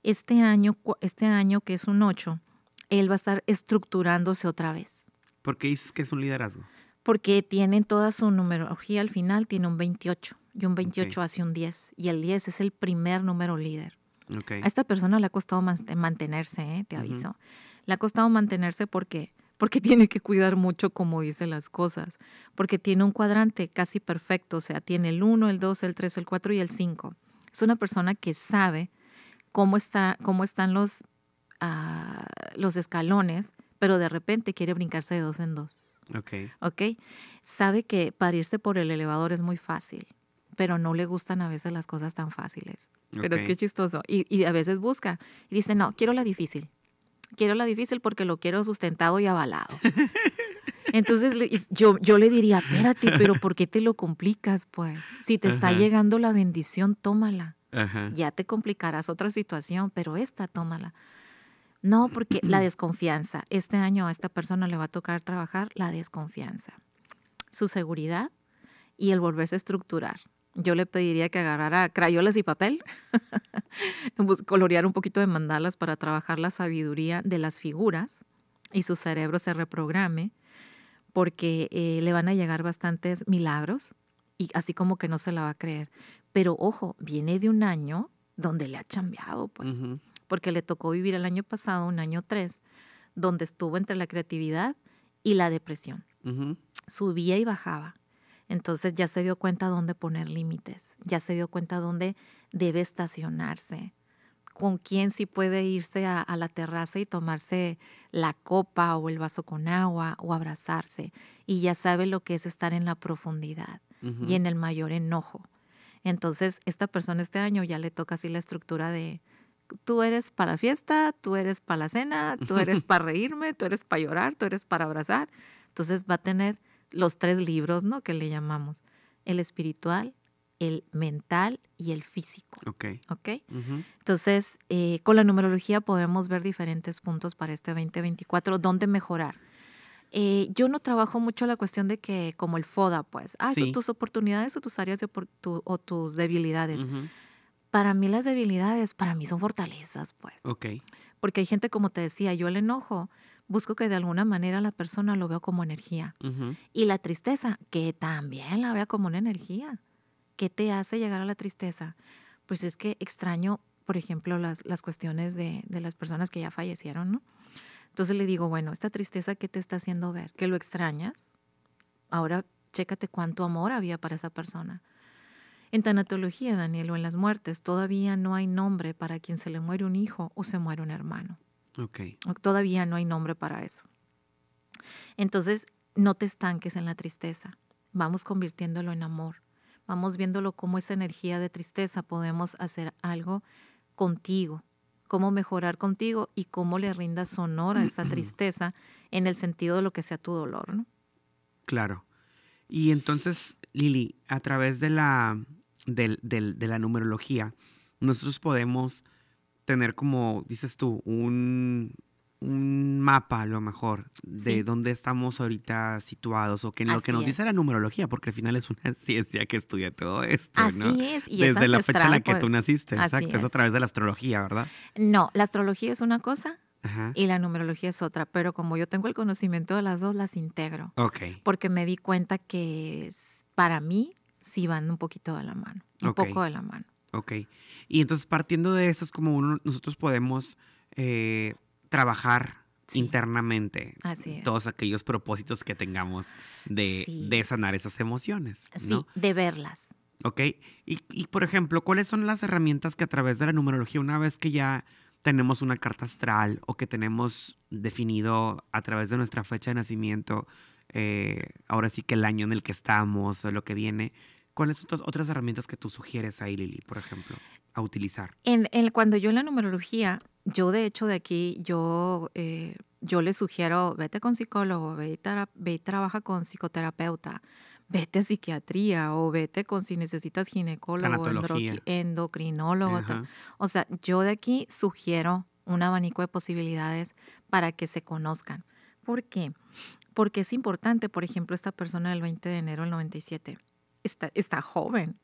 este año, este año que es un 8, él va a estar estructurándose otra vez. ¿Por qué dices que es un liderazgo? Porque tienen toda su numerología al final, tiene un 28 y un 28 hace un 10 y el 10 es el primer número líder. A esta persona le ha costado eh, mantenerse, eh, te aviso. Le ha costado mantenerse porque porque tiene que cuidar mucho cómo dice las cosas, porque tiene un cuadrante casi perfecto, o sea, tiene el 1, el 2, el 3, el 4 y el 5. Es una persona que sabe cómo, está, cómo están los, ah, los escalones, pero de repente quiere brincarse de dos en dos. Ok. Sabe que parirse por el elevador es muy fácil pero no le gustan a veces las cosas tan fáciles. Pero es que es chistoso. Y, a veces busca y dice, no, quiero la difícil. Quiero la difícil porque lo quiero sustentado y avalado. Entonces yo, yo le diría, espérate, pero ¿por qué te lo complicas? Pues si te está llegando la bendición, tómala. Ya te complicarás otra situación, pero esta, tómala. No, porque la desconfianza. Este año a esta persona le va a tocar trabajar la desconfianza, su seguridad y el volverse a estructurar yo le pediría que agarrara crayolas y papel, colorear un poquito de mandalas para trabajar la sabiduría de las figuras y su cerebro se reprograme, porque eh, le van a llegar bastantes milagros y así como que no se la va a creer. Pero ojo, viene de un año donde le ha chambeado, pues, porque le tocó vivir el año pasado, un año tres, donde estuvo entre la creatividad y la depresión. Subía y bajaba entonces ya se dio cuenta dónde poner límites, ya se dio cuenta dónde debe estacionarse, con quién sí puede irse a, la terraza y tomarse la copa o el vaso con agua o abrazarse. Y ya sabe lo que es estar en la profundidad y en el mayor enojo. Entonces, esta persona este año ya le toca así la estructura de, tú eres para la fiesta, tú eres para la cena, tú eres para reírme, tú eres para llorar, tú eres para abrazar. Entonces va a tener los tres libros, ¿no? Que le llamamos, el espiritual, el mental y el físico. Ok. okay? Entonces, eh, con la numerología podemos ver diferentes puntos para este 2024, dónde mejorar. Eh, yo no trabajo mucho la cuestión de que, como el FODA, pues, ah, tus oportunidades o tus áreas de o tus debilidades. Para mí las debilidades, para mí son fortalezas, pues. Ok. Porque hay gente, como te decía, yo el enojo, busco que de alguna manera la persona lo vea como energía. Y la tristeza, que también la vea como una energía. ¿Qué te hace llegar a la tristeza? Pues es que extraño, por ejemplo, las, las cuestiones de, las personas que ya fallecieron, ¿no? Entonces le digo, bueno, esta tristeza, ¿qué te está haciendo ver? ¿Que lo extrañas? Ahora chécate cuánto amor había para esa persona. En tanatología, Daniel, o en las muertes, todavía no hay nombre para quien se le muere un hijo o se muere un hermano. Todavía no hay nombre para eso. Entonces, no te estanques en la tristeza. Vamos convirtiéndolo en amor. Vamos viéndolo como esa energía de tristeza podemos hacer algo contigo, cómo mejorar contigo y cómo le rindas honor a esa tristeza en el sentido de lo que sea tu dolor, ¿no? Claro. Y entonces, Lili, a través de la, de, de la numerología, nosotros podemos tener como, dices tú, un, mapa a lo mejor de dónde estamos ahorita situados o que lo que nos dice la numerología, porque al final es una ciencia que estudia todo esto, Así ¿no? es. Desde la fecha en la que tú pues. naciste, exacto, es. a través de la astrología, ¿verdad? No, la astrología es una cosa y la numerología es otra, pero como yo tengo el conocimiento de las dos, las integro. Ok. Porque me di cuenta que para mí sí van un poquito de la mano, un poco de la mano. Ok. Y entonces partiendo de eso es como uno, nosotros podemos eh, trabajar internamente todos aquellos propósitos que tengamos de, sanar esas emociones. Sí, de verlas. Ok, y, por ejemplo, ¿cuáles son las herramientas que a través de la numerología, una vez que ya tenemos una carta astral o que tenemos definido a través de nuestra fecha de nacimiento, eh, ahora sí que el año en el que estamos o lo que viene, ¿cuáles son otras herramientas que tú sugieres ahí, Lili, por ejemplo? utilizar? En, cuando yo en la numerología, yo de hecho de aquí, yo, eh, yo le sugiero, vete con psicólogo, ve y, trabaja con psicoterapeuta, vete a psiquiatría o vete con si necesitas ginecólogo, endocrinólogo. O sea, yo de aquí sugiero un abanico de posibilidades para que se conozcan. ¿Por qué? Porque es importante, por ejemplo, esta persona del 20 de enero del 97. Está, está joven,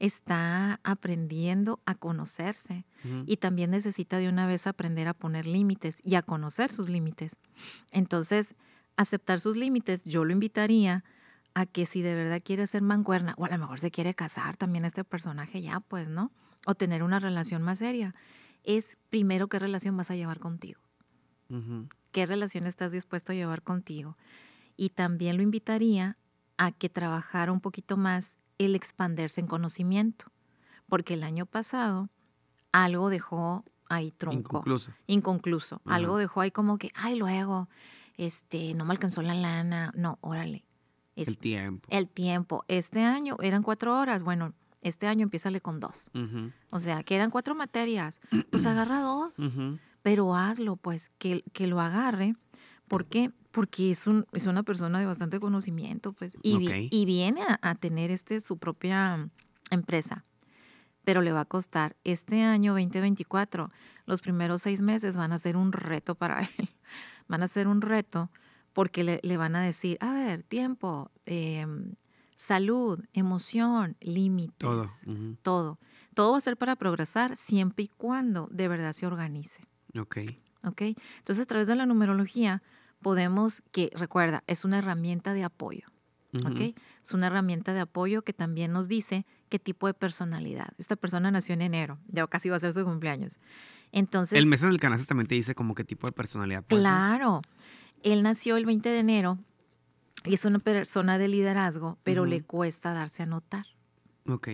está aprendiendo a conocerse y también necesita de una vez aprender a poner límites y a conocer sus límites. Entonces, aceptar sus límites, yo lo invitaría a que si de verdad quiere ser manguerna, o a lo mejor se quiere casar también este personaje ya, pues, ¿no? O tener una relación más seria, es primero qué relación vas a llevar contigo. ¿Qué relación estás dispuesto a llevar contigo? Y también lo invitaría a que trabajara un poquito más el expandirse en conocimiento, porque el año pasado algo dejó ahí tronco. Inconcluso. Inconcluso. Algo dejó ahí como que, ay, luego, este, no me alcanzó la lana. No, órale. el tiempo. El tiempo. Este año eran cuatro horas. Bueno, este año empiezale con dos. O sea, que eran cuatro materias. Pues agarra dos. Pero hazlo, pues, que, que lo agarre. Porque porque es, una persona de bastante conocimiento, pues, y, viene a, tener este, su propia empresa, pero le va a costar. Este año 2024, los primeros seis meses van a ser un reto para él, van a ser un reto porque le, van a decir, a ver, tiempo, em, salud, emoción, límites, todo. todo. Todo va a ser para progresar siempre y cuando de verdad se organice. Ok. Ok. Entonces, a través de la numerología, podemos, que recuerda, es una herramienta de apoyo. ¿ok? Es una herramienta de apoyo que también nos dice qué tipo de personalidad. Esta persona nació en enero, ya casi va a ser su cumpleaños. Entonces. El mes del canasta también te dice como qué tipo de personalidad. Pues, claro. Él nació el 20 de enero y es una persona de liderazgo, pero le cuesta darse a notar. Ok.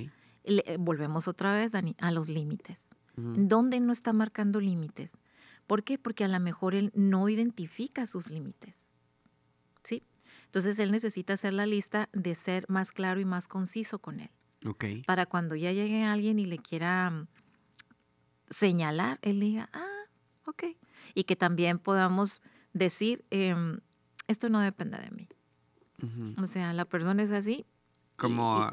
Eh, volvemos otra vez, Dani, a los límites. ¿Dónde no está marcando límites? ¿Por qué? Porque a lo mejor él no identifica sus límites. ¿Sí? Entonces él necesita hacer la lista de ser más claro y más conciso con él. Okay. Para cuando ya llegue alguien y le quiera mm, señalar, él diga, ah, ok. Y que también podamos decir, em, esto no depende de mí. O sea, la persona es así. Como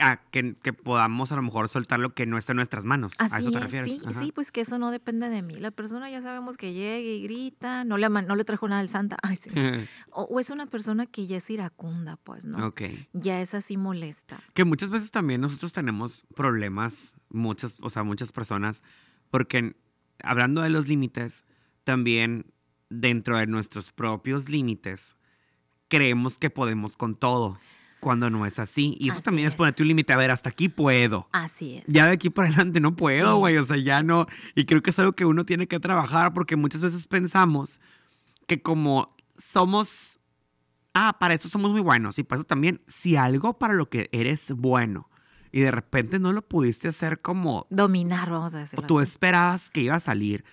Ah, que, podamos a lo mejor soltar lo que no está en nuestras manos. ¿A eso te refieres? Sí, pues que eso no depende de mí. La persona ya sabemos que llega y grita, no le, no le trajo nada al santa. o, es una persona que ya es iracunda, pues, ¿no? Ok. Ya es así molesta. Que muchas veces también nosotros tenemos problemas, muchas, o sea, muchas personas, porque hablando de los límites, también dentro de nuestros propios límites, creemos que podemos con todo cuando no es así. Y eso también es, ponerte un límite, a ver, hasta aquí puedo. Así es. Ya de aquí para adelante no puedo, güey, o sea, ya no. Y creo que es algo que uno tiene que trabajar porque muchas veces pensamos que como somos, ah, para eso somos muy buenos y para eso también, si algo para lo que eres bueno y de repente no lo pudiste hacer como... Dominar, vamos a decir. O tú esperabas que iba a salir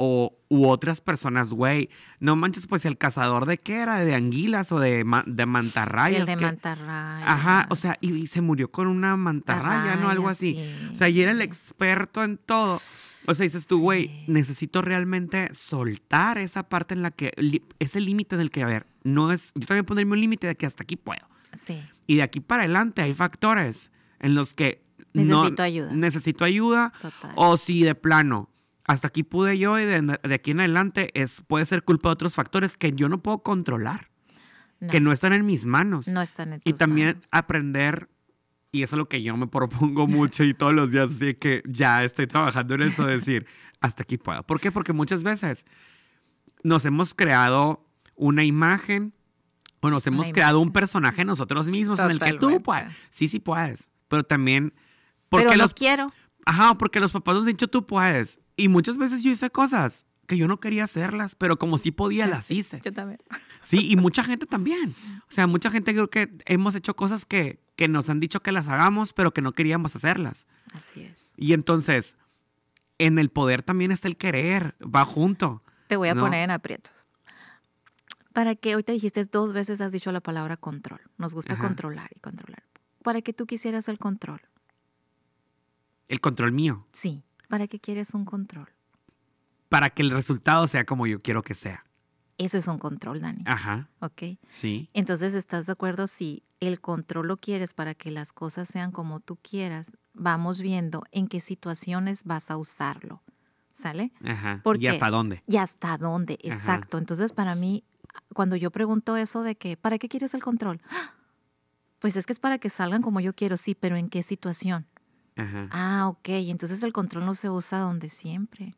o u otras personas, güey, no manches, pues el cazador de qué era, de anguilas o de, de mantarrayas. El de mantarraya mantarrayas. Ajá, o sea, y, se murió con una mantarraya, ¿no? Algo así. O sea, y era el experto en todo. O sea, dices tú, güey, necesito realmente soltar esa parte en la que, ese límite en el que, a ver, no es, yo también ponerme un límite de que hasta aquí puedo. Sí. Y de aquí para adelante hay factores en los que... Necesito ayuda. Necesito ayuda. Total. O si de plano, hasta aquí pude yo y de, aquí en adelante es, puede ser culpa de otros factores que yo no puedo controlar, que no están en mis manos. No están en Y también aprender, y eso es lo que yo me propongo mucho y todos los días, así que ya estoy trabajando en eso, decir, hasta aquí puedo. ¿Por qué? Porque muchas veces nos hemos creado una imagen o nos hemos creado un personaje nosotros mismos en el que tú puedes. Sí, sí puedes, pero también... Porque pero los, quiero. Ajá, porque los papás nos han dicho tú puedes y muchas veces yo hice cosas que yo no quería hacerlas, pero como sí podía, las hice. Yo también. Sí, y mucha gente también. O sea, mucha gente creo que hemos hecho cosas que, que nos han dicho que las hagamos, pero que no queríamos hacerlas. Así es. Y entonces, en el poder también está el querer, va junto. Te voy a poner en aprietos. Para que, hoy te dijiste dos veces has dicho la palabra control. Nos gusta controlar y controlar. Para que tú quisieras el control. ¿El control mío? Sí. ¿Para qué quieres un control? Para que el resultado sea como yo quiero que sea. Eso es un control, Dani. Ajá. ¿Ok? Sí. Entonces, ¿estás de acuerdo si el control lo quieres para que las cosas sean como tú quieras? Vamos viendo en qué situaciones vas a usarlo. ¿Sale? Ajá. ¿Y hasta dónde? Y hasta dónde, exacto. Entonces, para mí, cuando yo pregunto eso de que, ¿para qué quieres el control? Pues es que es para que salgan como yo quiero, sí, pero ¿en qué situación? Ah, ok. Entonces el control no se usa donde siempre.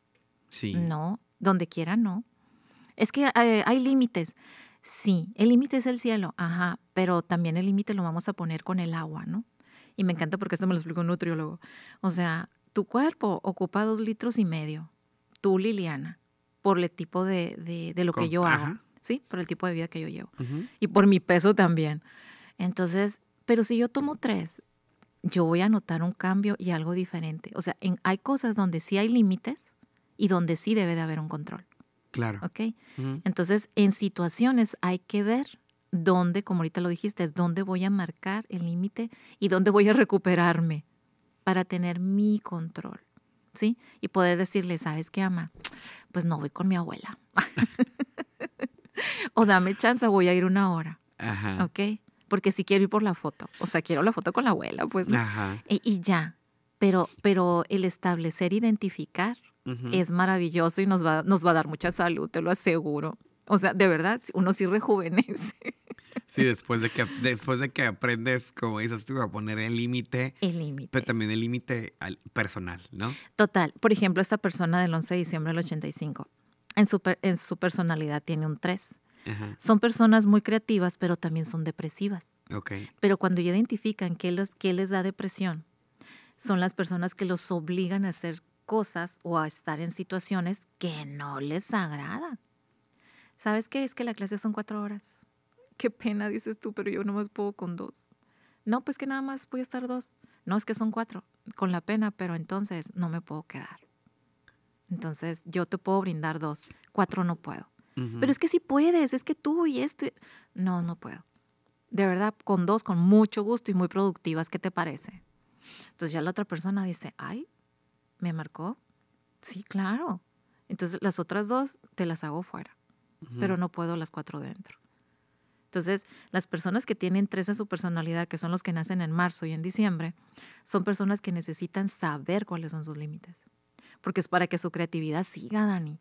Sí. No, donde quiera no. Es que eh, hay, límites. Sí, el límite es el cielo, ajá, pero también el límite lo vamos a poner con el agua, ¿no? Y me encanta porque esto me lo explico un nutriólogo. O sea, tu cuerpo ocupa dos litros y medio, tú Liliana, por el tipo de, lo que yo hago, ¿sí? Por el tipo de vida que yo llevo. Y por mi peso también. Entonces, pero si yo tomo tres, yo voy a notar un cambio y algo diferente. O sea, hay cosas donde sí hay límites y donde sí debe de haber un control. Claro. ¿Ok? Entonces, en situaciones hay que ver dónde, como ahorita lo dijiste, es dónde voy a marcar el límite y dónde voy a recuperarme para tener mi control. ¿Sí? Y poder decirle, ¿sabes qué, ama? Pues no voy con mi abuela. o dame chance, voy a ir una hora. Ajá. ¿Ok? porque sí quiero ir por la foto. O sea, quiero la foto con la abuela, pues. Ajá. E, y ya. Pero, pero el establecer, identificar es maravilloso y nos va, nos va a dar mucha salud, te lo aseguro. O sea, de verdad, uno sí rejuvenece. Sí, después de que, después de que aprendes, como dices tú, a poner el límite. El límite. Pero también el límite personal, ¿no? Total. Por ejemplo, esta persona del 11 de diciembre del 85, en su, en su personalidad tiene un 3. Son personas muy creativas, pero también son depresivas. Pero cuando ya identifican qué, los, qué les da depresión, son las personas que los obligan a hacer cosas o a estar en situaciones que no les agrada. ¿Sabes qué? Es que la clase son cuatro horas. Qué pena, dices tú, pero yo no más puedo con dos. No, pues que nada más voy a estar dos. No, es que son cuatro, con la pena, pero entonces no me puedo quedar. Entonces yo te puedo brindar dos, cuatro no puedo. Pero es que sí puedes, es que tú y esto. No, no puedo. De verdad, con dos, con mucho gusto y muy productivas, ¿qué te parece? Entonces ya la otra persona dice, ay, me marcó. Sí, claro. Entonces las otras dos te las hago fuera, pero no puedo las cuatro dentro. Entonces, las personas que tienen tres en su personalidad, que son los que nacen en marzo y en diciembre, son personas que necesitan saber cuáles son sus límites. Porque es para que su creatividad siga, Dani.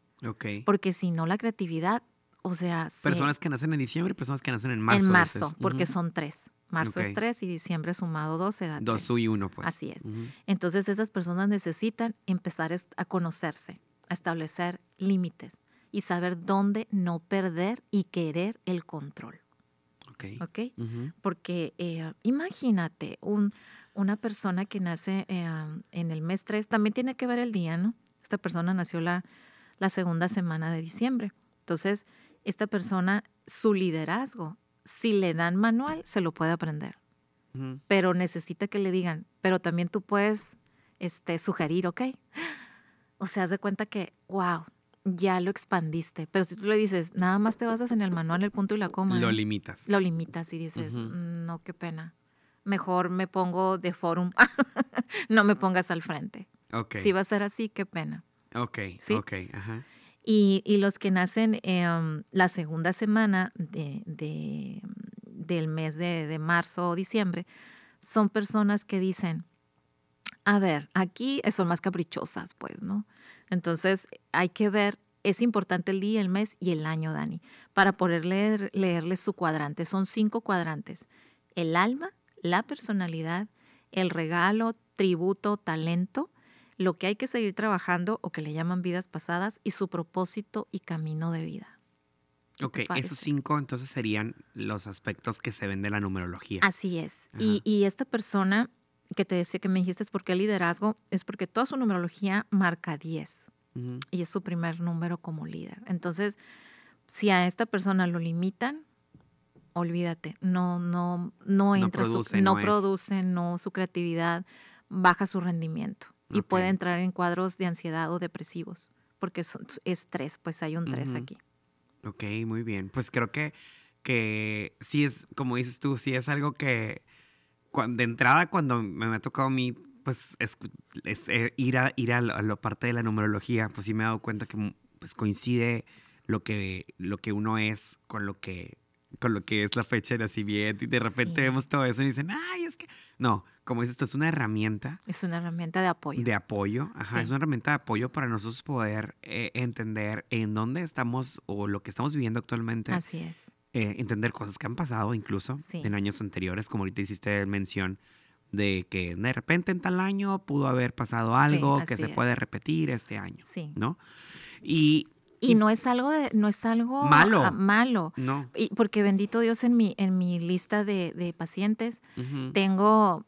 Porque si no, la creatividad, o sea... Personas que nacen en diciembre personas que nacen en marzo. En marzo, porque son tres. Marzo es tres y diciembre sumado dos se da. Dos y uno, pues. Así es. Entonces esas personas necesitan empezar a conocerse, a establecer límites y saber dónde no perder y querer el control. Ok. Porque eh, imagínate, un, una persona que nace eh, en el mes tres, también tiene que ver el día, ¿no? Esta persona nació la, la segunda semana de diciembre. Entonces, esta persona, su liderazgo, si le dan manual, se lo puede aprender. Pero necesita que le digan, pero también tú puedes este, sugerir, ¿ok? O sea, haz de cuenta que, wow, ya lo expandiste. Pero si tú le dices, nada más te basas en el manual, el punto y la coma. Lo ¿eh? limitas. Lo limitas y dices, mm, no, qué pena. Mejor me pongo de forum. no me pongas al frente. Okay. Si va a ser así, qué pena. Ok, ¿sí? ok, ajá. Y, los que nacen em, la segunda semana de, de, del mes de, de marzo o diciembre son personas que dicen, a ver, aquí son más caprichosas, pues, ¿no? Entonces hay que ver, es importante el día, el mes y el año, Dani, para poder leer, leerles su cuadrante. Son cinco cuadrantes. El alma, la personalidad, el regalo, tributo, talento, lo que hay que seguir trabajando o que le llaman vidas pasadas y su propósito y camino de vida. Ok, esos cinco entonces serían los aspectos que se ven de la numerología. Así es. Y, esta persona que te decía que me dijiste es porque el liderazgo es porque toda su numerología marca 10 y es su primer número como líder. Entonces, si a esta persona lo limitan, olvídate, no, no, no entra, no, no produce, no su creatividad, baja su rendimiento y puede entrar en cuadros de ansiedad o depresivos, porque es, tres, pues hay un tres aquí. Ok, muy bien. Pues creo que, que sí es, como dices tú, sí es algo que de entrada cuando me, ha tocado a mí, pues eh, ir, a, ir a, la parte de la numerología, pues sí me he dado cuenta que mm, pues, coincide lo que, lo que uno es con lo que con lo que es la fecha de nacimiento y de repente vemos todo eso y dicen, ay, es que... No, como dices, esto es una herramienta. Es una herramienta de apoyo. De apoyo, ajá, es una herramienta de apoyo para nosotros poder eh, entender en dónde estamos o lo que estamos viviendo actualmente. Así es. Eh, entender cosas que han pasado incluso en años anteriores, como ahorita hiciste mención de que de repente en tal año pudo haber pasado algo que se puede repetir este año, sí. ¿no? Y y, no es algo no es algo malo malo no y porque bendito Dios en mi en mi lista de, pacientes tengo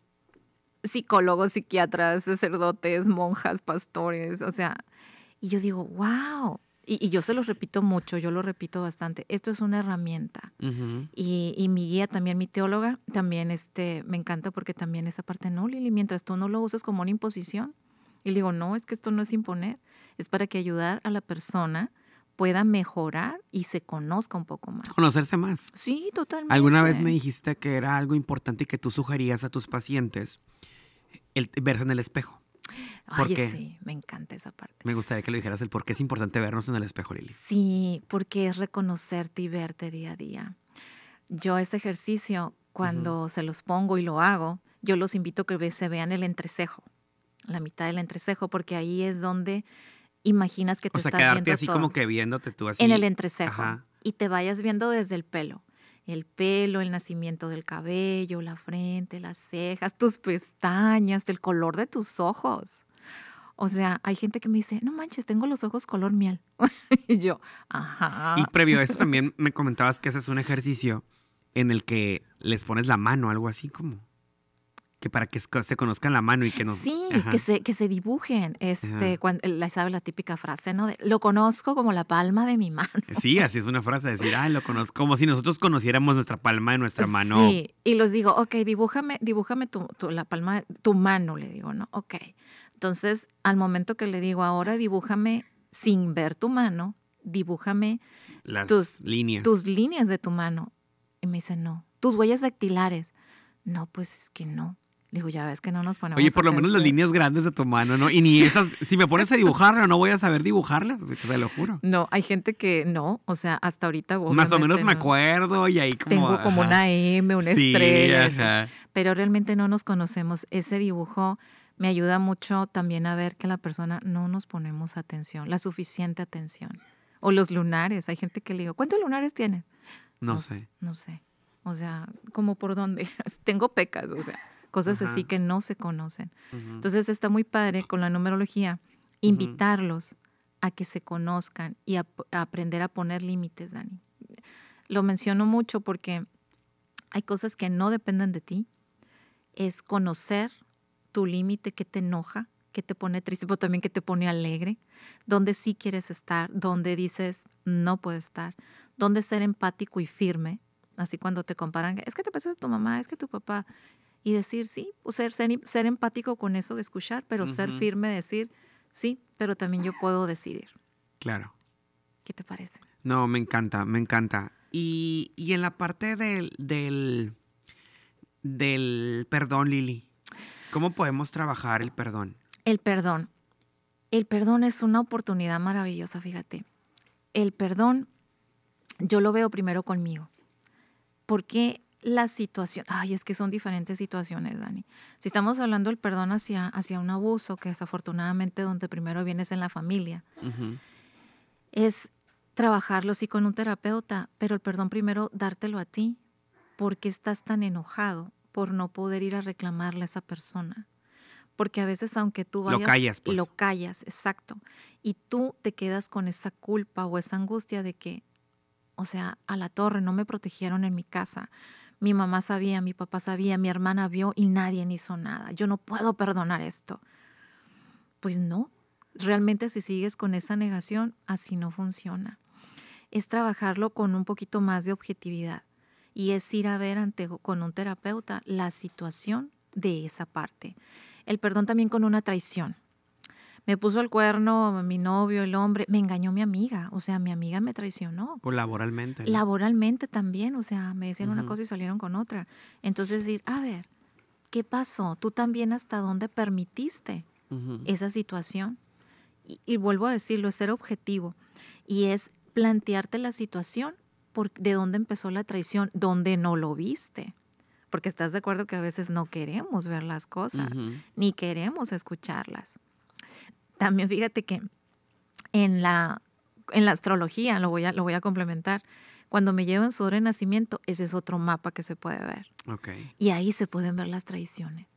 psicólogos, psiquiatras, sacerdotes, monjas, pastores, o sea, y yo digo, wow. Y, yo se los repito mucho, yo lo repito bastante, esto es una herramienta. y, mi guía también, mi teóloga, también este, me encanta porque también esa parte, no, Lili, mientras tú no lo uses como una imposición, y digo, no, es que esto no es imponer, es para que ayudar a la persona pueda mejorar y se conozca un poco más. Conocerse más. Sí, totalmente. Alguna vez me dijiste que era algo importante y que tú sugerías a tus pacientes el verse en el espejo. Ay, sí, me encanta esa parte. Me gustaría que lo dijeras el por qué es importante vernos en el espejo, Lili. Sí, porque es reconocerte y verte día a día. Yo este ejercicio, cuando se los pongo y lo hago, yo los invito a que se vean el entrecejo, la mitad del entrecejo, porque ahí es donde imaginas que te o sea, quedarte así como que viéndote tú así. En el entrecejo. Y te vayas viendo desde el pelo. El pelo, el nacimiento del cabello, la frente, las cejas, tus pestañas, el color de tus ojos. O sea, hay gente que me dice, no manches, tengo los ojos color miel. y yo, ajá. Y previo a eso también me comentabas que haces un ejercicio en el que les pones la mano, algo así como que para que se conozcan la mano y que nos... Sí, que se, que se dibujen. Este, cuando, la, sabe la típica frase, no? lo conozco como la palma de mi mano. Sí, así es una frase, decir, ah, lo conozco, como si nosotros conociéramos nuestra palma de nuestra mano. Sí, y los digo, ok, dibújame, dibújame tu, la palma, tu mano, le digo, ¿no? Ok. Entonces, al momento que le digo, ahora dibújame sin ver tu mano, dibújame tus líneas. Tus líneas de tu mano. Y me dice, no. Tus huellas dactilares. No, pues es que no digo, ya ves que no nos ponemos. Oye, por lo menos las líneas grandes de tu mano, ¿no? Y ni esas, si me pones a dibujarla, no voy a saber dibujarlas, te lo juro. No, hay gente que no, o sea, hasta ahorita. Más o menos me acuerdo y ahí como. Tengo como una M, una estrella. Pero realmente no nos conocemos. Ese dibujo me ayuda mucho también a ver que la persona no nos ponemos atención, la suficiente atención. O los lunares, hay gente que le digo, ¿cuántos lunares tienes? no, sé. No sé. O sea, ¿cómo por dónde. Tengo pecas, o sea cosas así que no se conocen. Entonces está muy padre con la numerología invitarlos a que se conozcan y a, aprender a poner límites, Dani. Lo menciono mucho porque hay cosas que no dependen de ti. Es conocer tu límite que te enoja, que te pone triste, pero también que te pone alegre, Dónde sí quieres estar, dónde dices no puedo estar, dónde ser empático y firme, así cuando te comparan, es que te pasa a tu mamá, es que tu papá, y decir sí, o pues, ser, empático con eso escuchar, pero ser firme, decir sí, pero también yo puedo decidir. Claro. ¿Qué te parece? No, me encanta, me encanta. Y, y en la parte del, del, del perdón, Lili, ¿cómo podemos trabajar el perdón? El perdón. El perdón es una oportunidad maravillosa, fíjate. El perdón, yo lo veo primero conmigo. Porque la situación. Ay, es que son diferentes situaciones, Dani. Si estamos hablando del perdón hacia, hacia un abuso, que desafortunadamente donde primero vienes en la familia, es trabajarlo sí con un terapeuta, pero el perdón primero dártelo a ti. porque estás tan enojado por no poder ir a reclamarle a esa persona? Porque a veces aunque tú vayas... Lo callas, pues. Lo callas, exacto. Y tú te quedas con esa culpa o esa angustia de que, o sea, a la torre no me protegieron en mi casa mi mamá sabía, mi papá sabía, mi hermana vio y nadie hizo nada. Yo no puedo perdonar esto. Pues no, realmente si sigues con esa negación, así no funciona. Es trabajarlo con un poquito más de objetividad y es ir a ver ante, con un terapeuta la situación de esa parte. El perdón también con una traición me puso el cuerno mi novio, el hombre, me engañó mi amiga, o sea, mi amiga me traicionó. laboralmente. Laboralmente también, o sea, me decían una cosa y salieron con otra. Entonces decir, a ver, ¿qué pasó? ¿Tú también hasta dónde permitiste esa situación? Y, vuelvo a decirlo, es ser objetivo y es plantearte la situación de dónde empezó la traición, dónde no lo viste porque estás de acuerdo que a veces no queremos ver las cosas, ni queremos escucharlas. También fíjate que en la, en la astrología, lo voy, a, lo voy a complementar, cuando me llevan su hora de nacimiento, ese es otro mapa que se puede ver. Okay. Y ahí se pueden ver las traiciones.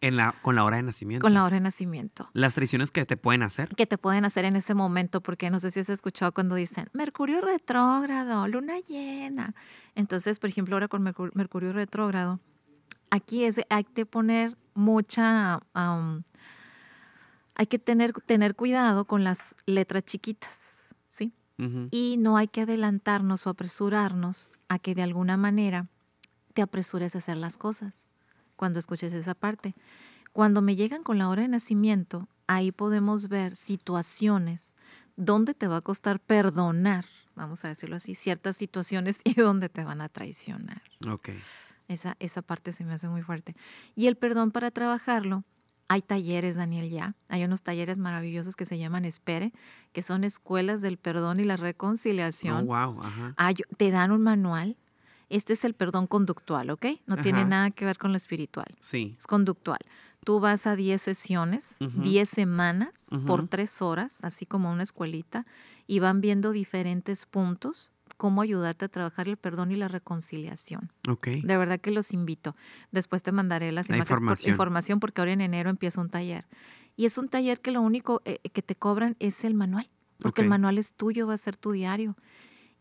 En la, con la hora de nacimiento. Con la hora de nacimiento. Las traiciones que te pueden hacer. Que te pueden hacer en ese momento, porque no sé si has escuchado cuando dicen Mercurio retrógrado, luna llena. Entonces, por ejemplo, ahora con Mercurio, retrógrado, aquí es, hay que poner mucha, hay que tener, tener cuidado con las letras chiquitas, ¿sí? Y no hay que adelantarnos o apresurarnos a que de alguna manera te apresures a hacer las cosas cuando escuches esa parte. Cuando me llegan con la hora de nacimiento, ahí podemos ver situaciones donde te va a costar perdonar, vamos a decirlo así, ciertas situaciones y donde te van a traicionar. Ok. Esa, esa parte se me hace muy fuerte. Y el perdón para trabajarlo hay talleres, Daniel, ya. Hay unos talleres maravillosos que se llaman Espere, que son escuelas del perdón y la reconciliación. Oh, wow. Ah, te dan un manual. Este es el perdón conductual, ¿ok? No tiene nada que ver con lo espiritual. Sí. Es conductual. Tú vas a 10 sesiones, 10 semanas, por 3 horas, así como una escuelita, y van viendo diferentes puntos cómo ayudarte a trabajar el perdón y la reconciliación. Ok. De verdad que los invito. Después te mandaré las imágenes información. información. porque ahora en enero empieza un taller. Y es un taller que lo único eh, eh, que te cobran es el manual, porque el manual es tuyo, va a ser tu diario.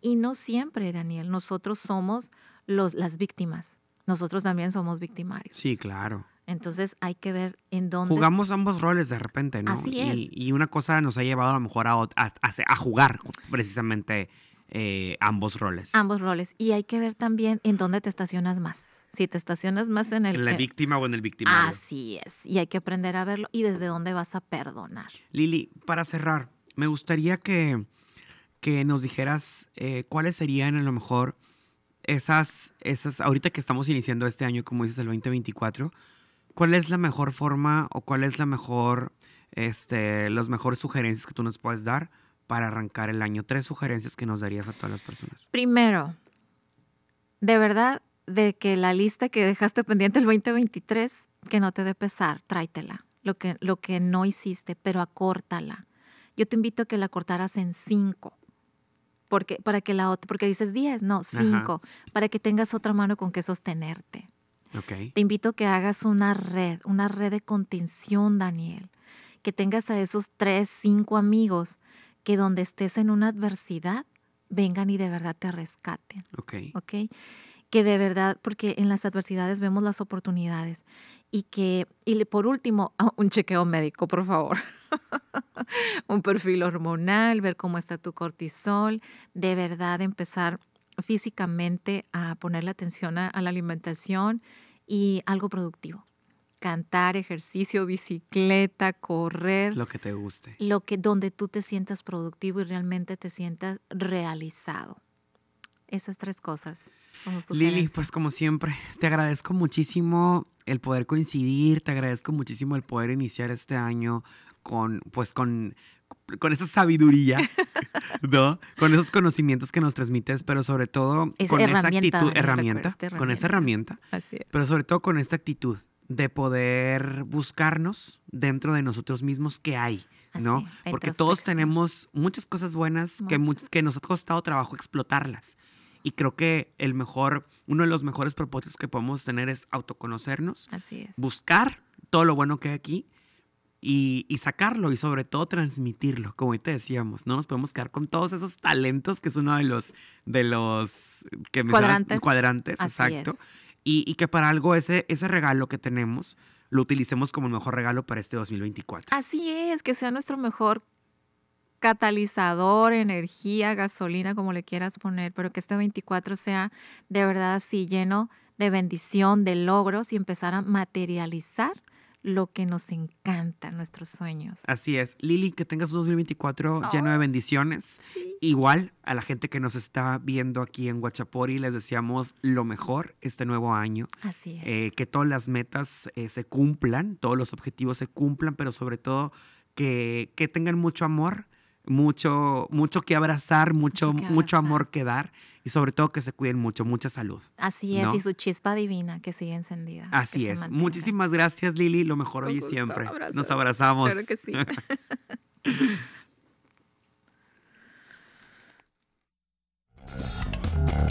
Y no siempre, Daniel, nosotros somos los, las víctimas. Nosotros también somos victimarios. Sí, claro. Entonces hay que ver en dónde. Jugamos ambos roles de repente, ¿no? Así es. Y, una cosa nos ha llevado a lo mejor a, a, a jugar precisamente eh, ambos roles. Ambos roles. Y hay que ver también en dónde te estacionas más. Si te estacionas más en el... En la víctima o en el victimario. Así es. Y hay que aprender a verlo y desde dónde vas a perdonar. Lili, para cerrar, me gustaría que, que nos dijeras eh, cuáles serían a lo mejor esas, esas, ahorita que estamos iniciando este año, como dices, el 2024, ¿cuál es la mejor forma o cuál es la mejor, este, las mejores sugerencias que tú nos puedes dar para arrancar el año? Tres sugerencias que nos darías a todas las personas. Primero, de verdad, de que la lista que dejaste pendiente el 2023, que no te dé pesar, tráetela. Lo que, lo que no hiciste, pero acórtala. Yo te invito a que la cortaras en cinco. Porque, para que la otra, porque dices diez. no, cinco. para que tengas otra mano con que sostenerte. Okay. Te invito a que hagas una red, una red de contención, Daniel, que tengas a esos tres, cinco amigos que donde estés en una adversidad, vengan y de verdad te rescaten. Ok. Ok. Que de verdad, porque en las adversidades vemos las oportunidades. Y que, y por último, ah, un chequeo médico, por favor. un perfil hormonal, ver cómo está tu cortisol, de verdad empezar físicamente a poner la atención a la alimentación y algo productivo cantar, ejercicio, bicicleta, correr. Lo que te guste. Lo que, donde tú te sientas productivo y realmente te sientas realizado. Esas tres cosas. Lili, pues como siempre, te agradezco muchísimo el poder coincidir, te agradezco muchísimo el poder iniciar este año con, pues con, con esa sabiduría, ¿no? Con esos conocimientos que nos transmites, pero sobre todo con esa actitud, herramienta, con esa herramienta, pero sobre todo con esta actitud de poder buscarnos dentro de nosotros mismos que hay, ¿no? Porque todos tenemos muchas cosas buenas Que, que nos ha costado trabajo explotarlas. Y creo que el mejor, uno de los mejores propósitos que podemos tener es autoconocernos. Así Buscar todo lo bueno que hay aquí y, sacarlo y sobre todo transmitirlo, como te decíamos, ¿no? Nos podemos quedar con todos esos talentos que es uno de los, de los que cuadrantes. cuadrantes, exacto y, que para algo ese, ese regalo que tenemos lo utilicemos como el mejor regalo para este 2024. Así es, que sea nuestro mejor catalizador, energía, gasolina, como le quieras poner, pero que este 24 sea de verdad así lleno de bendición, de logros y empezar a materializar lo que nos encanta, nuestros sueños. Así es. Lili, que tengas un 2024 lleno de oh, bendiciones. Igual a la gente que nos está viendo aquí en Guachapori, les deseamos lo mejor este nuevo año. Así es. Eh, que todas las metas eh, se cumplan, todos los objetivos se cumplan, pero sobre todo que, que tengan mucho amor mucho, mucho que abrazar, mucho, mucho, amor que dar y sobre todo que se cuiden mucho, mucha salud. Así es, y su chispa divina que sigue encendida. Así es. Muchísimas gracias, Lili. Lo mejor hoy y siempre. Nos abrazamos. que sí.